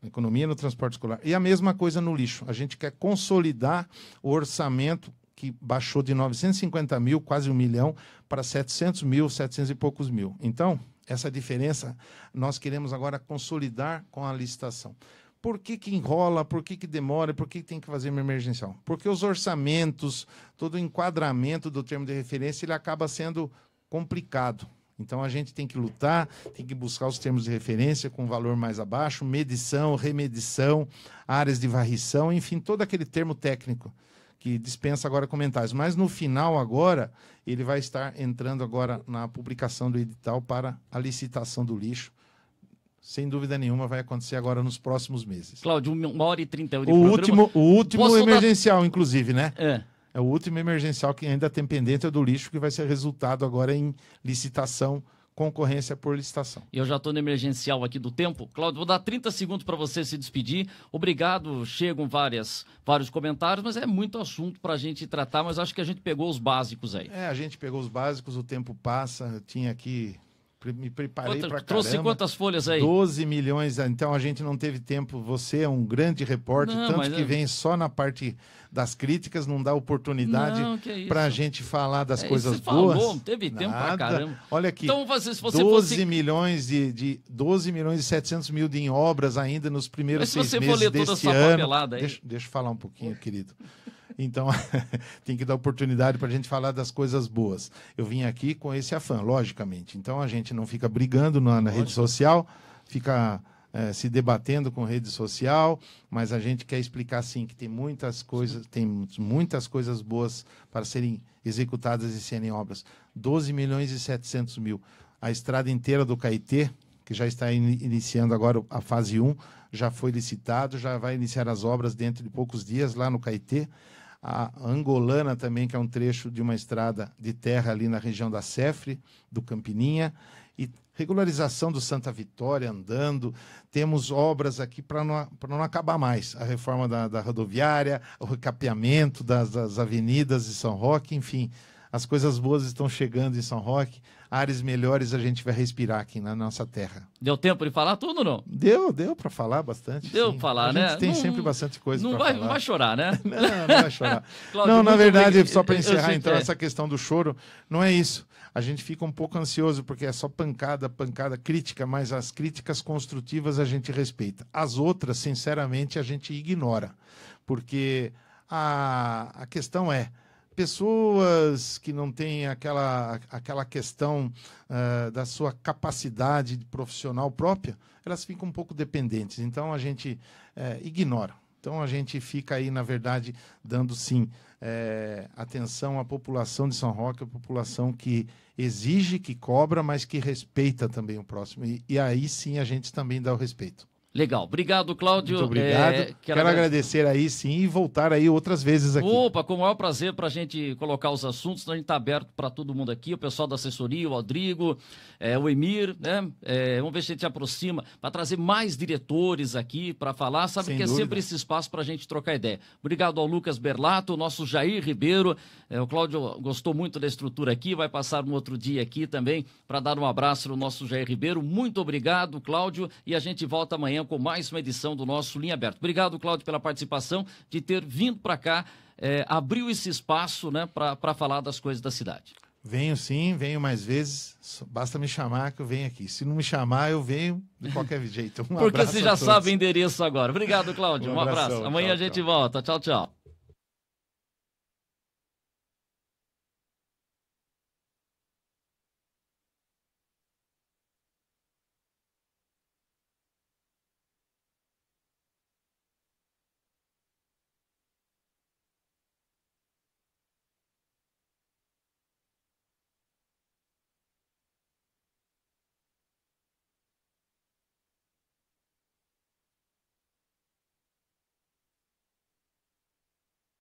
Economia no transporte escolar. E a mesma coisa no lixo. A gente quer consolidar o orçamento que baixou de 950 mil, quase um milhão, para 700 mil, 700 e poucos mil. Então, essa diferença nós queremos agora consolidar com a licitação. Por que, que enrola? Por que, que demora? Por que, que tem que fazer uma emergencial? Porque os orçamentos, todo o enquadramento do termo de referência, ele acaba sendo complicado. Então a gente tem que lutar, tem que buscar os termos de referência com valor mais abaixo, medição, remedição, áreas de varrição, enfim, todo aquele termo técnico que dispensa agora comentários. Mas no final agora ele vai estar entrando agora na publicação do edital para a licitação do lixo sem dúvida nenhuma, vai acontecer agora nos próximos meses. Cláudio, uma hora e trinta. O último, o último Posso emergencial, dar... inclusive, né? É. É o último emergencial que ainda tem pendente é do lixo, que vai ser resultado agora em licitação, concorrência por licitação. Eu já estou no emergencial aqui do tempo. Cláudio, vou dar 30 segundos para você se despedir. Obrigado, chegam várias, vários comentários, mas é muito assunto para a gente tratar, mas acho que a gente pegou os básicos aí. É, a gente pegou os básicos, o tempo passa, eu tinha aqui me preparei para caramba. Trouxe quantas folhas aí? 12 milhões, ah, então a gente não teve tempo. Você é um grande repórter, não, tanto que é- vem só na parte das críticas, não dá oportunidade é para a gente falar das é, coisas você boas. Falou, não teve tempo para caramba. Olha aqui, então, se você 12, fosse... milhões de, de, 12 milhões e 700 mil de em obras ainda nos primeiros Mas seis meses deste ano. Deixa, deixa eu falar um pouquinho, querido. Então, tem que dar oportunidade para a gente falar das coisas boas. Eu vim aqui com esse afã, logicamente. Então, a gente não fica brigando na, na rede social, fica é, se debatendo com rede social, mas a gente quer explicar sim que tem muitas coisas, tem muitas coisas boas para serem executadas e serem obras. 12 milhões e 700 mil. A estrada inteira do Caetê, que já está in iniciando agora a fase 1, já foi licitado, já vai iniciar as obras dentro de poucos dias lá no Caetê a Angolana também, que é um trecho de uma estrada de terra ali na região da Cefre, do Campininha, e regularização do Santa Vitória andando. Temos obras aqui para não, não acabar mais. A reforma da, da rodoviária, o recapeamento das, das avenidas de São Roque, enfim, as coisas boas estão chegando em São Roque. Ares melhores a gente vai respirar aqui na nossa terra. Deu tempo de falar tudo ou não? Deu, deu para falar bastante. Deu para falar, a gente né? Tem não, sempre bastante coisa para falar. Não vai chorar, né? não, não vai chorar. Cláudio, não, na verdade, só para encerrar então é. essa questão do choro, não é isso. A gente fica um pouco ansioso porque é só pancada, pancada crítica, mas as críticas construtivas a gente respeita. As outras, sinceramente, a gente ignora, porque a, a questão é pessoas que não têm aquela, aquela questão uh, da sua capacidade profissional própria, elas ficam um pouco dependentes. Então a gente uh, ignora. Então a gente fica aí, na verdade, dando sim é, atenção à população de São Roque, a população que exige, que cobra, mas que respeita também o próximo. E, e aí sim a gente também dá o respeito. Legal, obrigado, Cláudio. Muito obrigado. É, quero, quero agradecer. agradecer aí sim e voltar aí outras vezes aqui. Opa, com o maior prazer para a gente colocar os assuntos, né? a gente está aberto para todo mundo aqui, o pessoal da assessoria, o Rodrigo, é, o Emir, né? É, vamos ver se a gente aproxima para trazer mais diretores aqui para falar, sabe Sem que é dúvida. é sempre esse espaço para a gente trocar ideia. Obrigado ao Lucas Berlato, nosso Jair Ribeiro, é, o Cláudio gostou muito da estrutura aqui, vai passar um outro dia aqui também para dar um abraço no nosso Jair Ribeiro. Muito obrigado, Cláudio, e a gente volta amanhã com mais uma edição do nosso Linha Aberta. Obrigado, Cláudio, pela participação, de ter vindo para cá, é, abriu esse espaço né, para falar das coisas da cidade. Venho sim, venho mais vezes. Basta me chamar que eu venho aqui. Se não me chamar, eu venho de qualquer jeito. Um Porque você já sabe o endereço agora. Obrigado, Cláudio. Um, um abraço. Amanhã tchau, a gente tchau. volta. Tchau, tchau.